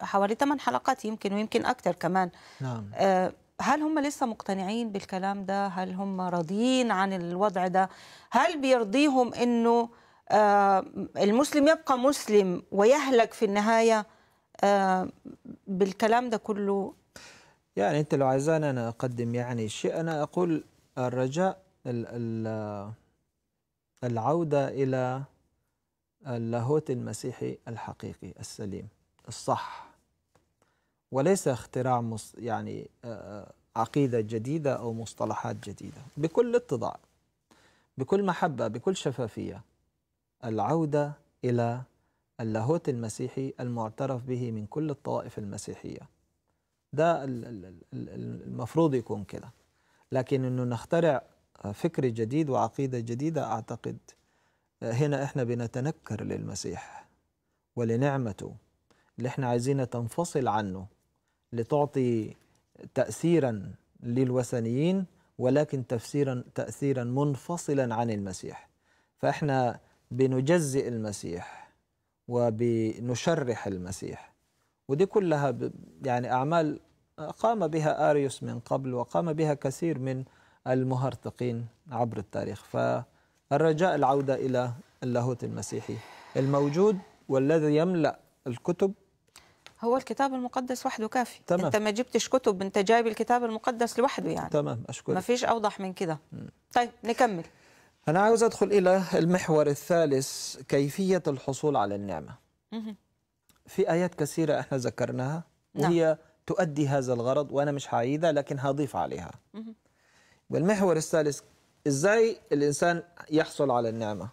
حوالي ثمان حلقات يمكن ويمكن اكثر كمان نعم أه هل هم لسه مقتنعين بالكلام ده هل هم راضيين عن الوضع ده هل بيرضيهم انه آه، المسلم يبقى مسلم ويهلك في النهايه آه، بالكلام ده كله يعني انت لو عايزاني انا اقدم يعني شيء انا اقول الرجاء العوده الى اللاهوت المسيحي الحقيقي السليم الصح وليس اختراع يعني عقيدة جديدة أو مصطلحات جديدة بكل اتضاع بكل محبة بكل شفافية العودة إلى اللاهوت المسيحي المعترف به من كل الطوائف المسيحية ده المفروض يكون كده لكن أنه نخترع فكر جديد وعقيدة جديدة أعتقد هنا إحنا بنتنكر للمسيح ولنعمته اللي إحنا عايزينها تنفصل عنه لتعطي تأثيرا للوثنيين ولكن تفسيرا تأثيرا منفصلا عن المسيح فإحنا بنجزئ المسيح وبنشرح المسيح ودي كلها يعني أعمال قام بها آريوس من قبل وقام بها كثير من المهرطقين عبر التاريخ فالرجاء العودة إلى اللاهوت المسيحي الموجود والذي يملأ الكتب هو الكتاب المقدس وحده كافي تمام. انت ما جبتش كتب انت جايب الكتاب المقدس لوحده يعني تمام اشكرك ما فيش اوضح من كده طيب نكمل انا عاوز ادخل الى المحور الثالث كيفيه الحصول على النعمه في ايات كثيره احنا ذكرناها نعم. وهي نعم. تؤدي هذا الغرض وانا مش هعيدها لكن هضيف عليها والمحور الثالث ازاي الانسان يحصل على النعمه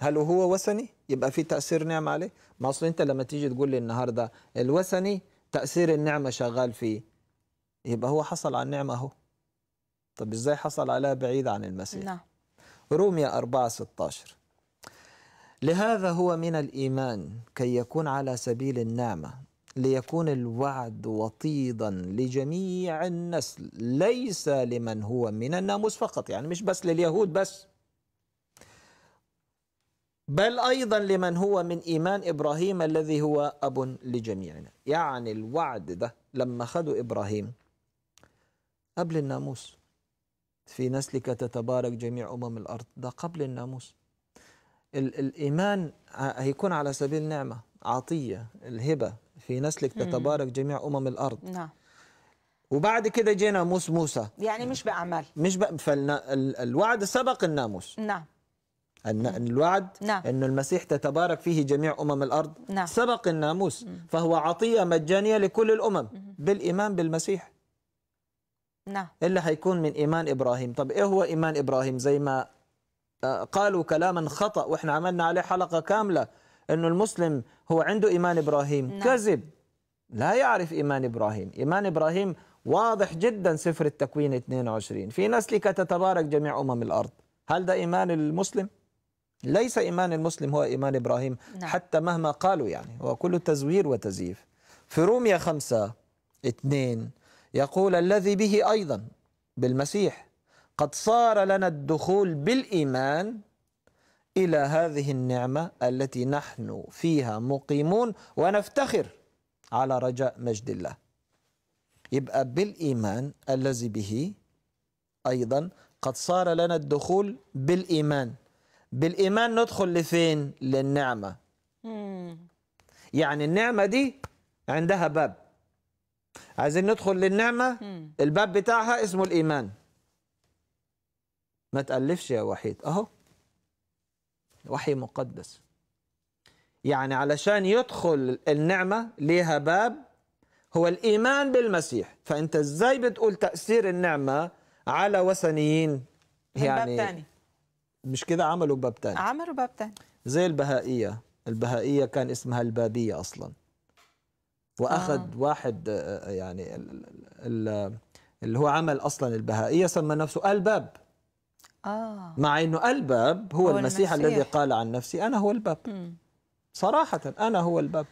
هل هو وثني يبقى في تاثير نعمه عليه ما اصل انت لما تيجي تقول لي النهارده الوثني تاثير النعمه شغال فيه يبقى هو حصل على النعمه اهو طب ازاي حصل عليها بعيد عن المسيح نعم روميا 4 16 لهذا هو من الايمان كي يكون على سبيل النعمه ليكون الوعد وطيدا لجميع النسل ليس لمن هو من الناموس فقط يعني مش بس لليهود بس بل أيضا لمن هو من إيمان إبراهيم الذي هو أب لجميعنا يعني الوعد ده لما خدوا إبراهيم قبل الناموس في نسلك تتبارك جميع أمم الأرض ده قبل الناموس الإيمان هيكون على سبيل نعمه عطية الهبة في نسلك تتبارك جميع أمم الأرض نعم وبعد كده جينا موس موسى يعني مش بأعمال مش بقى فالوعد سبق الناموس نعم نعم. الوعد نعم. أن المسيح تتبارك فيه جميع أمم الأرض نعم. سبق الناموس مم. فهو عطية مجانية لكل الأمم مم. بالإيمان بالمسيح نعم إلا هيكون من إيمان إبراهيم طب إيه هو إيمان إبراهيم زي ما آه، قالوا كلاما خطأ وإحنا عملنا عليه حلقة كاملة أنه المسلم هو عنده إيمان إبراهيم نعم. كذب لا يعرف إيمان إبراهيم إيمان إبراهيم واضح جدا سفر التكوين 22 في نسلك تتبارك جميع أمم الأرض هل ده إيمان المسلم؟ ليس إيمان المسلم هو إيمان إبراهيم نعم. حتى مهما قالوا يعني هو كله تزوير وتزييف في روميا خمسة اثنين يقول الذي به أيضا بالمسيح قد صار لنا الدخول بالإيمان إلى هذه النعمة التي نحن فيها مقيمون ونفتخر على رجاء مجد الله يبقى بالإيمان الذي به أيضا قد صار لنا الدخول بالإيمان بالايمان ندخل لفين للنعمه يعني النعمه دي عندها باب عايزين ندخل للنعمه الباب بتاعها اسمه الايمان ما تالفش يا وحيد اهو وحي مقدس يعني علشان يدخل النعمه ليها باب هو الايمان بالمسيح فانت ازاي بتقول تاثير النعمه على وثنيين يعني مش كده عملوا باب تاني عملوا باب تاني زي البهائية البهائية كان اسمها البابية أصلا وأخذ آه. واحد آه، آه، يعني آه، اللي هو عمل أصلا البهائية سمى نفسه الباب آه. مع أنه الباب هو, هو المسيح, المسيح الذي قال عن نفسي أنا هو الباب م. صراحة أنا هو الباب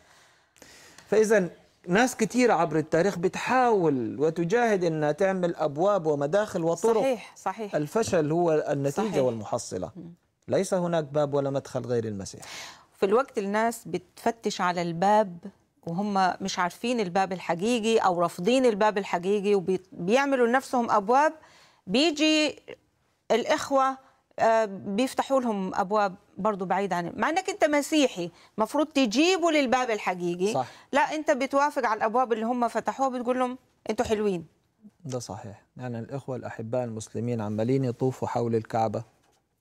فإذا ناس كثيرة عبر التاريخ بتحاول وتجاهد أنها تعمل أبواب ومداخل وطرق صحيح صحيح الفشل هو النتيجة صحيح والمحصلة ليس هناك باب ولا مدخل غير المسيح في الوقت الناس بتفتش على الباب وهم مش عارفين الباب الحقيقي أو رافضين الباب الحقيقي وبيعملوا لنفسهم أبواب بيجي الإخوة آه، بيفتحوا لهم ابواب برضه بعيد عن مع انك انت مسيحي المفروض تجيبه للباب الحقيقي صح. لا انت بتوافق على الابواب اللي هم فتحوها بتقول لهم انتوا حلوين ده صحيح يعني الاخوه الاحباء المسلمين عمالين يطوفوا حول الكعبه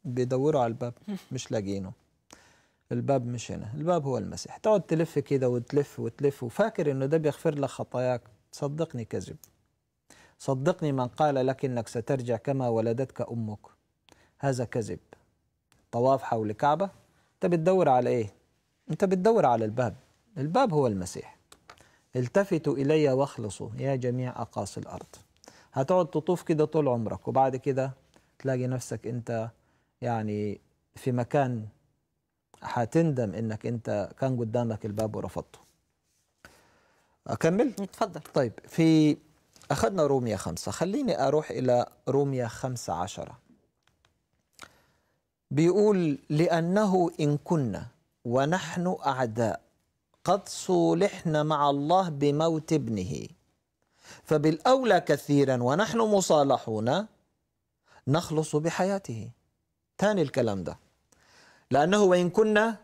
بيدوروا على الباب مش لاقيينه الباب مش هنا الباب هو المسيح تقعد تلف كده وتلف وتلف وفاكر انه ده بيغفر لك خطاياك صدقني كذب صدقني من قال لك انك سترجع كما ولدتك امك هذا كذب طواف حول كعبة أنت بتدور على إيه؟ أنت بتدور على الباب الباب هو المسيح التفتوا إلي واخلصوا يا جميع أقاصي الأرض هتقعد تطوف كده طول عمرك وبعد كده تلاقي نفسك أنت يعني في مكان هتندم انك انت كان قدامك الباب ورفضته اكمل اتفضل طيب في اخذنا روميا خمسة خليني اروح الى روميا خمسة عشرة بيقول لأنه إن كنا ونحن أعداء قد صولحنا مع الله بموت ابنه فبالأولى كثيرا ونحن مصالحون نخلص بحياته تاني الكلام ده لأنه وإن كنا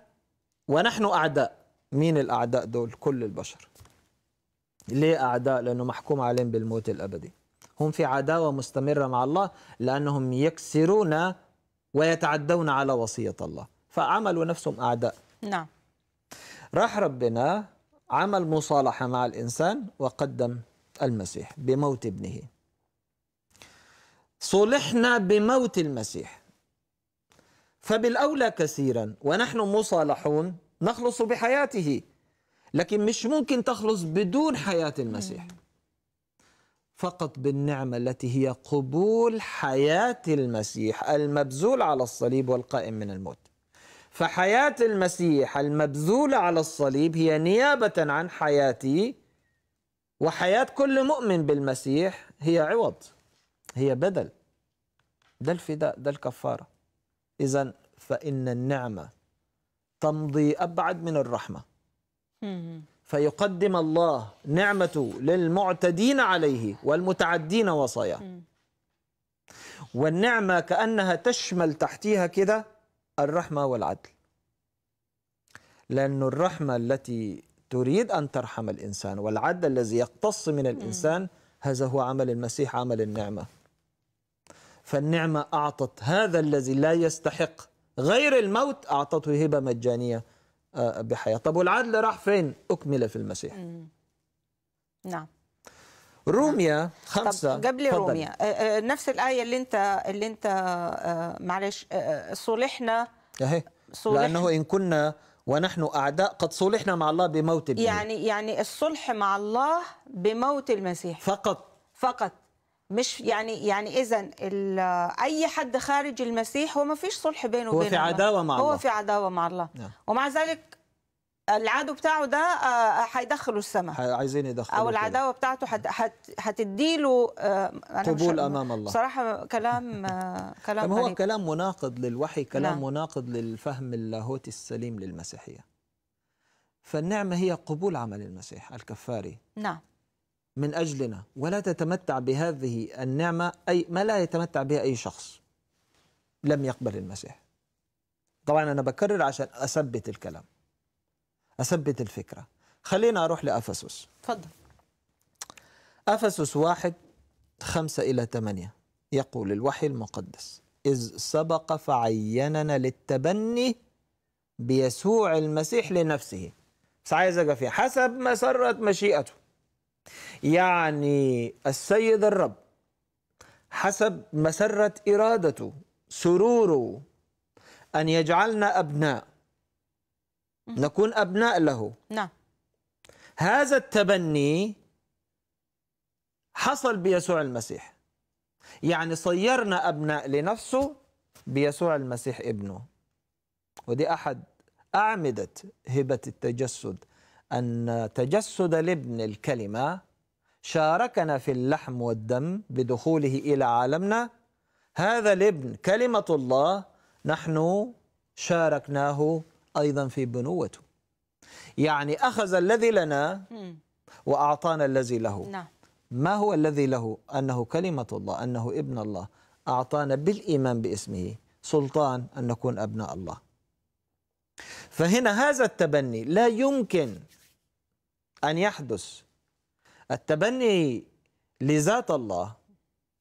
ونحن أعداء مين الأعداء دول كل البشر ليه أعداء لأنه محكوم عليهم بالموت الأبدي هم في عداوة مستمرة مع الله لأنهم يكسرون ويتعدون على وصية الله فعملوا نفسهم أعداء نعم راح ربنا عمل مصالحة مع الإنسان وقدم المسيح بموت ابنه صلحنا بموت المسيح فبالأولى كثيرا ونحن مصالحون نخلص بحياته لكن مش ممكن تخلص بدون حياة المسيح فقط بالنعمة التي هي قبول حياة المسيح المبذول على الصليب والقائم من الموت فحياة المسيح المبذولة على الصليب هي نيابة عن حياتي وحياة كل مؤمن بالمسيح هي عوض هي بدل ده الفداء ده الكفارة إذا فإن النعمة تمضي أبعد من الرحمة فيقدم الله نعمته للمعتدين عليه والمتعدين وصاياه والنعمة كأنها تشمل تحتيها كده الرحمة والعدل لأن الرحمة التي تريد أن ترحم الإنسان والعدل الذي يقتص من الإنسان هذا هو عمل المسيح عمل النعمة فالنعمة أعطت هذا الذي لا يستحق غير الموت أعطته هبة مجانية بحياة طب والعدل راح فين أكمل في المسيح نعم روميا نعم. خمسة طب قبل روميا نفس الآية اللي أنت اللي أنت معلش صلحنا أهي لأنه إن كنا ونحن أعداء قد صلحنا مع الله بموت يعني يعني الصلح مع الله بموت المسيح فقط فقط مش يعني يعني اذا اي حد خارج المسيح هو ما فيش صلح بينه وبين هو في عداوه مع الله هو في عداوه مع الله ومع ذلك العدو بتاعه ده آه، آه، هيدخله السماء عايزين يدخله او العداوه كده. بتاعته هتديله قبول آه، امام الله صراحه كلام كلام هو كلام مناقض للوحي كلام لا. نعم. مناقض للفهم اللاهوتي السليم للمسيحيه فالنعمه هي قبول عمل المسيح الكفاري نعم من أجلنا ولا تتمتع بهذه النعمة أي ما لا يتمتع بها أي شخص لم يقبل المسيح طبعا أنا بكرر عشان أثبت الكلام أثبت الفكرة خلينا أروح لأفسس تفضل أفسس واحد خمسة إلى ثمانية يقول الوحي المقدس إذ سبق فعيننا للتبني بيسوع المسيح لنفسه بس عايز أقف حسب مسرة مشيئته يعني السيد الرب حسب مسرة إرادته سروره أن يجعلنا أبناء نكون أبناء له نعم هذا التبني حصل بيسوع المسيح يعني صيرنا أبناء لنفسه بيسوع المسيح ابنه ودي أحد أعمدة هبة التجسد أن تجسد لابن الكلمة شاركنا في اللحم والدم بدخوله إلى عالمنا هذا الابن كلمة الله نحن شاركناه أيضا في بنوته يعني أخذ الذي لنا وأعطانا الذي له نعم. ما هو الذي له أنه كلمة الله أنه ابن الله أعطانا بالإيمان باسمه سلطان أن نكون أبناء الله فهنا هذا التبني لا يمكن أن يحدث التبني لذات الله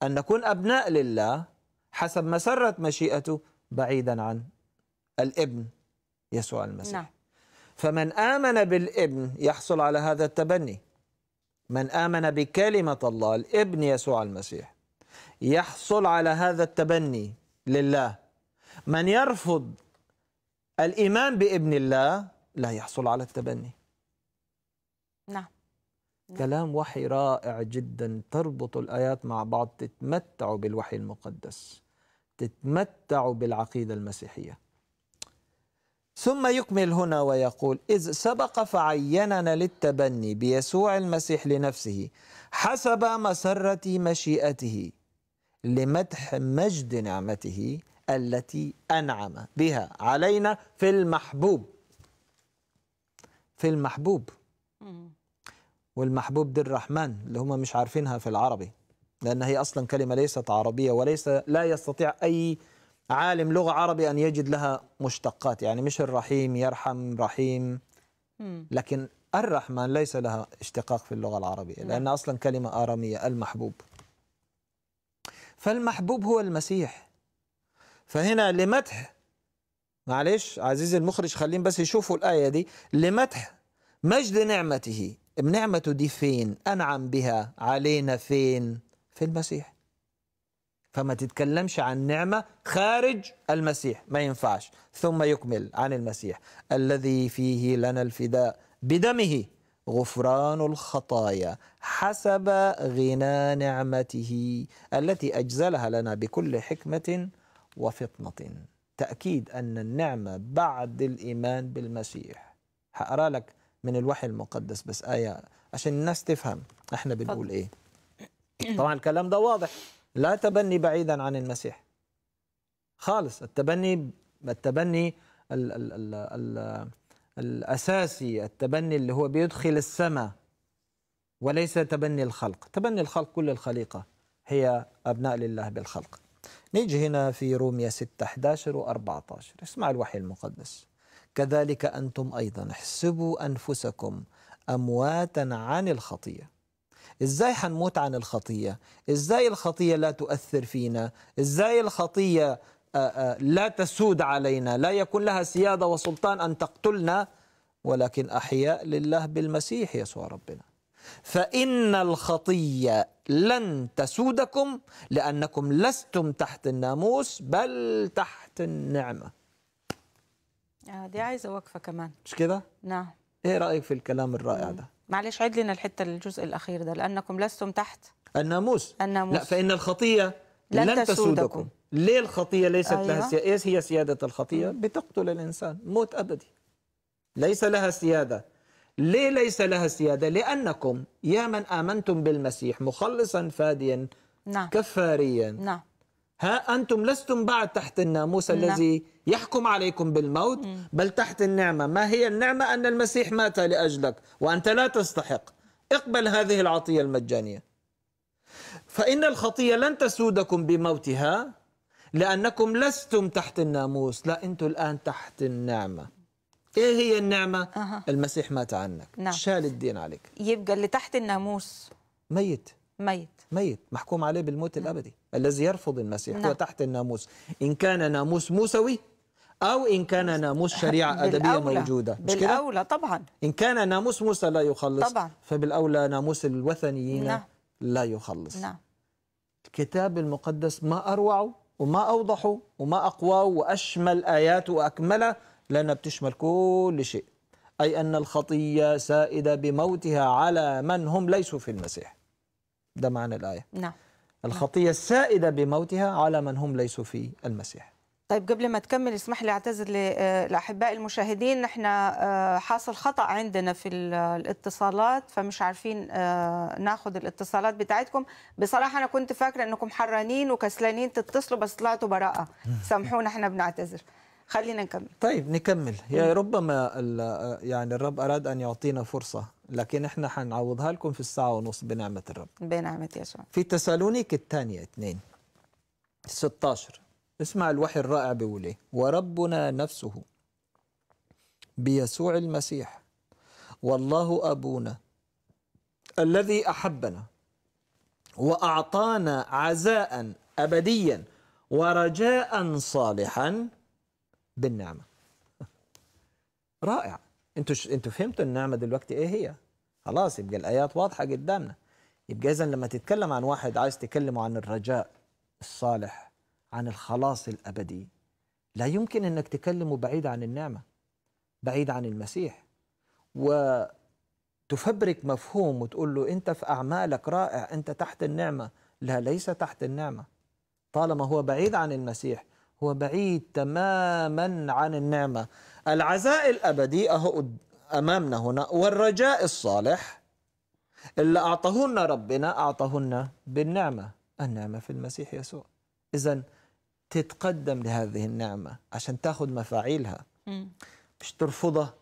أن نكون أبناء لله حسب مسرة مشيئته بعيدا عن الابن يسوع المسيح نعم. فمن آمن بالابن يحصل على هذا التبني من آمن بكلمة الله الابن يسوع المسيح يحصل على هذا التبني لله من يرفض الإيمان بابن الله لا يحصل على التبني نعم. نعم كلام وحي رائع جدا تربط الآيات مع بعض تتمتعوا بالوحي المقدس تتمتعوا بالعقيدة المسيحية ثم يكمل هنا ويقول إذ سبق فعيننا للتبني بيسوع المسيح لنفسه حسب مسرة مشيئته لمدح مجد نعمته التي أنعم بها علينا في المحبوب في المحبوب والمحبوب دي الرحمن اللي هم مش عارفينها في العربي لأن هي أصلا كلمة ليست عربية وليس لا يستطيع أي عالم لغة عربي أن يجد لها مشتقات يعني مش الرحيم يرحم رحيم لكن الرحمن ليس لها اشتقاق في اللغة العربية نعم. لأن أصلا كلمة آرامية المحبوب فالمحبوب هو المسيح فهنا لمدح معلش عزيزي المخرج خلينا بس يشوفوا الآية دي لمدح مجد نعمته بنعمته دي فين أنعم بها علينا فين في المسيح فما تتكلمش عن نعمة خارج المسيح ما ينفعش ثم يكمل عن المسيح الذي فيه لنا الفداء بدمه غفران الخطايا حسب غنى نعمته التي أجزلها لنا بكل حكمة وفطنة تأكيد أن النعمة بعد الإيمان بالمسيح هقرأ لك من الوحي المقدس بس آية عشان الناس تفهم احنا بنقول ايه طبعا الكلام ده واضح لا تبني بعيدا عن المسيح خالص التبني التبني الـ الـ الـ الـ الأساسي التبني اللي هو بيدخل السماء وليس تبني الخلق تبني الخلق كل الخليقة هي أبناء لله بالخلق نيجي هنا في رومية 6 11 و 14 اسمع الوحي المقدس كذلك أنتم أيضا احسبوا أنفسكم أمواتا عن الخطية إزاي حنموت عن الخطية إزاي الخطية لا تؤثر فينا إزاي الخطية لا تسود علينا لا يكون لها سيادة وسلطان أن تقتلنا ولكن أحياء لله بالمسيح يسوع ربنا فإن الخطية لن تسودكم لأنكم لستم تحت الناموس بل تحت النعمة اه دي عايزه وقفه كمان مش كده؟ نعم ايه رايك في الكلام الرائع ده؟ معلش عيد لنا الحته الجزء الاخير ده لانكم لستم تحت الناموس الناموس لا فان الخطيه لن, لن تسودكم. تسودكم ليه الخطيه ليست أيوة. لها سياده؟ ايش هي سياده الخطيه؟ بتقتل الانسان موت ابدي ليس لها سياده ليه ليس لها سياده؟ لانكم يا من امنتم بالمسيح مخلصا فاديا نعم كفاريا نعم ها أنتم لستم بعد تحت الناموس لا. نعم. الذي يحكم عليكم بالموت بل تحت النعمة ما هي النعمة أن المسيح مات لأجلك وأنت لا تستحق اقبل هذه العطية المجانية فإن الخطية لن تسودكم بموتها لأنكم لستم تحت الناموس لا أنتم الآن تحت النعمة ايه هي النعمه أه. المسيح مات عنك نعم. شال الدين عليك يبقى اللي تحت الناموس ميت ميت ميت محكوم عليه بالموت نعم. الابدي الذي يرفض المسيح نعم. هو تحت الناموس إن كان ناموس موسوي أو إن كان ناموس شريعة أدبية موجودة مش بالأولى طبعا إن كان ناموس موسى لا يخلص طبعا فبالأولى ناموس الوثنيين نعم. لا يخلص نعم. الكتاب المقدس ما أروعه وما أوضحه وما أقواه وأشمل آياته وأكملها لأنها بتشمل كل شيء أي أن الخطية سائدة بموتها على من هم ليسوا في المسيح ده معنى الآية نعم الخطية السائدة بموتها على من هم ليسوا في المسيح طيب قبل ما تكمل اسمح لي اعتذر آه، لاحبائي المشاهدين نحن آه، حاصل خطا عندنا في الاتصالات فمش عارفين آه، ناخد الاتصالات بتاعتكم بصراحه انا كنت فاكره انكم حرانين وكسلانين تتصلوا بس طلعتوا براءه سامحونا احنا بنعتذر خلينا نكمل طيب نكمل هي ربما يعني الرب أراد أن يعطينا فرصة لكن احنا حنعوضها لكم في الساعة ونص بنعمة الرب بنعمة يسوع في تسالونيك الثانية 2 16 اسمع الوحي الرائع بيقول ايه وربنا نفسه بيسوع المسيح والله أبونا الذي أحبنا وأعطانا عزاء أبديا ورجاء صالحا بالنعمه رائع انتوا ش... انتوا فهمتوا النعمه دلوقتي ايه هي خلاص يبقى الايات واضحه قدامنا يبقى اذا لما تتكلم عن واحد عايز تكلمه عن الرجاء الصالح عن الخلاص الابدي لا يمكن انك تكلمه بعيد عن النعمه بعيد عن المسيح وتفبرك مفهوم وتقول له انت في اعمالك رائع انت تحت النعمه لا ليس تحت النعمه طالما هو بعيد عن المسيح هو بعيد تماما عن النعمة العزاء الأبدي أهو أمامنا هنا والرجاء الصالح اللي أعطهن ربنا أعطهن بالنعمة النعمة في المسيح يسوع إذا تتقدم لهذه النعمة عشان تاخذ مفاعيلها مش ترفضها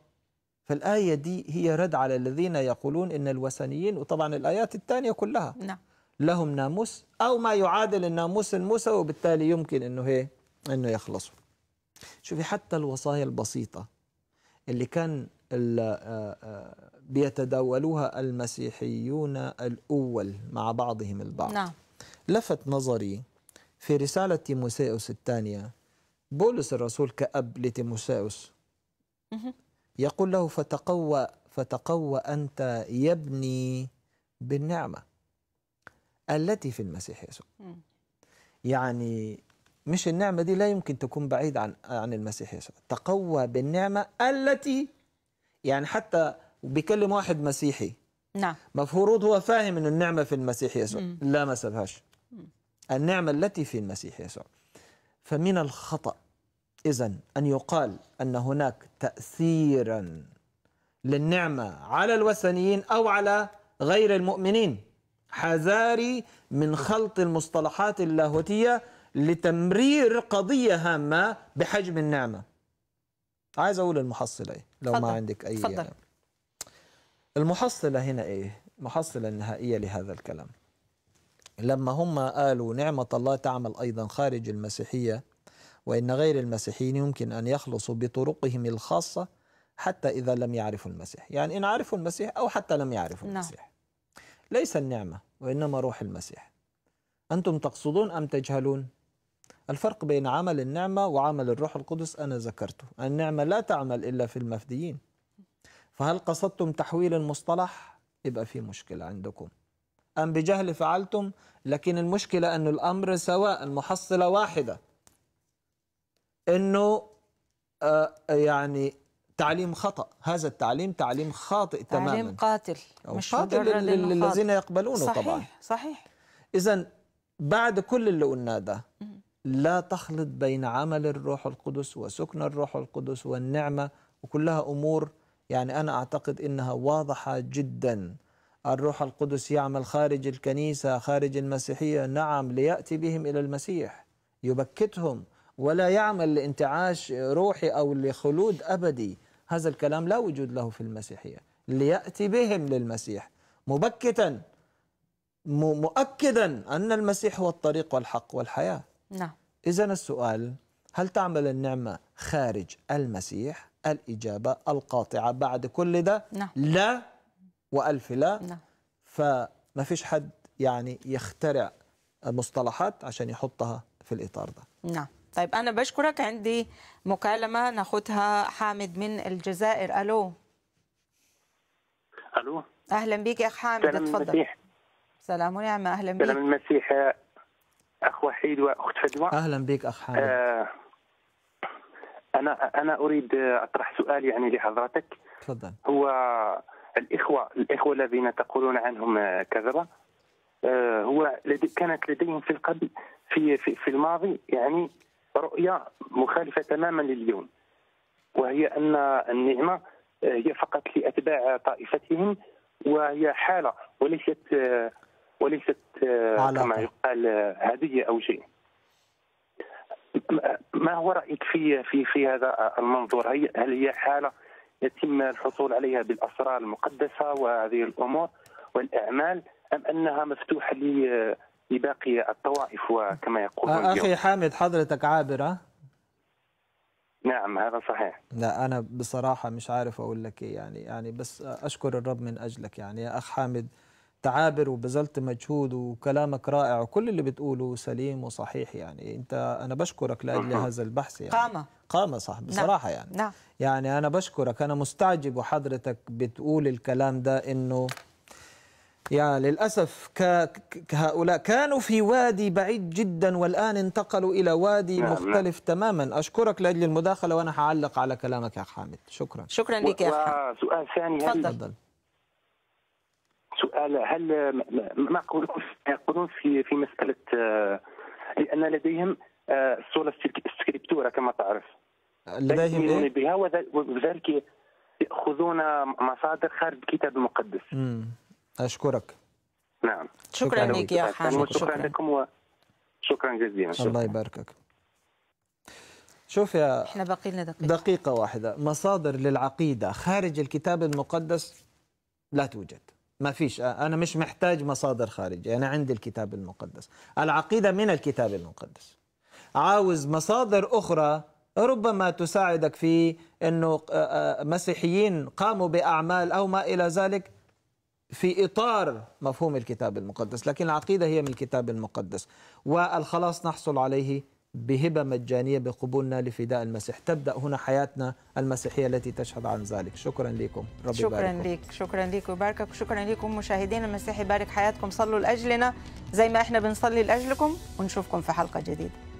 فالآية دي هي رد على الذين يقولون إن الوثنيين وطبعا الآيات الثانية كلها نعم لهم ناموس أو ما يعادل الناموس الموسى وبالتالي يمكن أنه هي إيه؟ انه يخلصوا شوفي حتى الوصايا البسيطه اللي كان آه، آه، بيتداولوها المسيحيون الاول مع بعضهم البعض نعم. لفت نظري في رساله تيموثاوس الثانيه بولس الرسول كأب لتيموثاوس يقول له فتقوى فتقوى أنت يا ابني بالنعمة التي في المسيح يسوع يعني مش النعمة دي لا يمكن تكون بعيد عن عن المسيح يسوع تقوى بالنعمة التي يعني حتى بيكلم واحد مسيحي نعم مفروض هو فاهم ان النعمة في المسيح يسوع لا ما سبهاش النعمة التي في المسيح يسوع فمن الخطأ إذا أن يقال أن هناك تأثيرا للنعمة على الوثنيين أو على غير المؤمنين حذاري من خلط المصطلحات اللاهوتية لتمرير قضية هامة بحجم النعمة عايز أقول المحصلة إيه لو فضل. ما عندك أي فضل. يعني. المحصلة هنا إيه المحصلة النهائية لهذا الكلام لما هم قالوا نعمة الله تعمل أيضا خارج المسيحية وإن غير المسيحيين يمكن أن يخلصوا بطرقهم الخاصة حتى إذا لم يعرفوا المسيح يعني إن عرفوا المسيح أو حتى لم يعرفوا نعم. المسيح نعم. ليس النعمة وإنما روح المسيح أنتم تقصدون أم تجهلون الفرق بين عمل النعمة وعمل الروح القدس أنا ذكرته النعمة لا تعمل إلا في المفديين فهل قصدتم تحويل المصطلح؟ يبقى في مشكلة عندكم أم بجهل فعلتم؟ لكن المشكلة أن الأمر سواء المحصلة واحدة أنه آه يعني تعليم خطأ هذا التعليم تعليم خاطئ تماما تعليم قاتل مش قاتل للذين يقبلونه صحيح طبعا صحيح إذا بعد كل اللي قلناه ده لا تخلط بين عمل الروح القدس وسكن الروح القدس والنعمة وكلها أمور يعني أنا أعتقد إنها واضحة جدا الروح القدس يعمل خارج الكنيسة خارج المسيحية نعم ليأتي بهم إلى المسيح يبكتهم ولا يعمل لانتعاش روحي أو لخلود أبدي هذا الكلام لا وجود له في المسيحية ليأتي بهم للمسيح مبكتا مؤكدا أن المسيح هو الطريق والحق والحياة نعم إذا السؤال هل تعمل النعمة خارج المسيح الإجابة القاطعة بعد كل ده نعم. لا وألف لا نعم. فما فيش حد يعني يخترع مصطلحات عشان يحطها في الإطار ده نعم طيب أنا بشكرك عندي مكالمة ناخدها حامد من الجزائر ألو ألو أهلا بك يا أخ حامد اتفضل سلام ونعمة أهلا بك سلام المسيح اخ وحيد واخت فدوى اهلا بك اخ حامد آه، انا انا اريد اطرح سؤال يعني لحضرتك تفضل هو الاخوه الاخوه الذين تقولون عنهم كذبه آه، هو لدي كانت لديهم في القبل في في, في الماضي يعني رؤيه مخالفه تماما لليوم وهي ان النعمه آه، هي فقط لاتباع طائفتهم وهي حاله وليست وليست آه، كما يقال هدية آه، أو شيء ما هو رأيك في في في هذا المنظور هل هي حالة يتم الحصول عليها بالأسرار المقدسة وهذه الأمور والأعمال أم أنها مفتوحة آه، لباقي الطوائف وكما يقولون أخي اليوم. حامد حضرتك عابرة نعم هذا صحيح لا أنا بصراحة مش عارف أقول لك إيه، يعني يعني بس أشكر الرب من أجلك يعني يا أخ حامد تعابر وبذلت مجهود وكلامك رائع وكل اللي بتقوله سليم وصحيح يعني انت انا بشكرك لاجل هذا البحث يعني قامه قامه صح نعم. بصراحه نعم. يعني نعم. يعني انا بشكرك انا مستعجب وحضرتك بتقول الكلام ده انه يعني للأسف هؤلاء كانوا في وادي بعيد جدا والآن انتقلوا إلى وادي نعم مختلف نعم. تماما أشكرك لأجل المداخلة وأنا هعلق على كلامك يا حامد شكرا شكرا لك يا حامد وسؤال ثاني تفضل السؤال هل ما يقولون في في مساله آه، لان لديهم آه، صوره سكريبتوره كما تعرف لديهم إيه؟ بها وذلك ياخذون مصادر خارج الكتاب المقدس مم. اشكرك نعم شكرا, شكرا لك يا حامد شكرا لكم وشكرا جزيلا شكرا. الله يباركك شوف يا احنا باقي لنا دقيقة دقيقة واحدة مصادر للعقيدة خارج الكتاب المقدس لا توجد ما فيش أنا مش محتاج مصادر خارجية أنا عندي الكتاب المقدس العقيدة من الكتاب المقدس عاوز مصادر أخرى ربما تساعدك في أنه مسيحيين قاموا بأعمال أو ما إلى ذلك في إطار مفهوم الكتاب المقدس لكن العقيدة هي من الكتاب المقدس والخلاص نحصل عليه بهبة مجانية بقبولنا لفداء المسيح تبدأ هنا حياتنا المسيحية التي تشهد عن ذلك شكرا لكم ربي شكرا لك ليك شكرا ليك وباركك شكرا لكم مشاهدينا المسيح يبارك حياتكم صلوا لأجلنا زي ما احنا بنصلي لأجلكم ونشوفكم في حلقة جديدة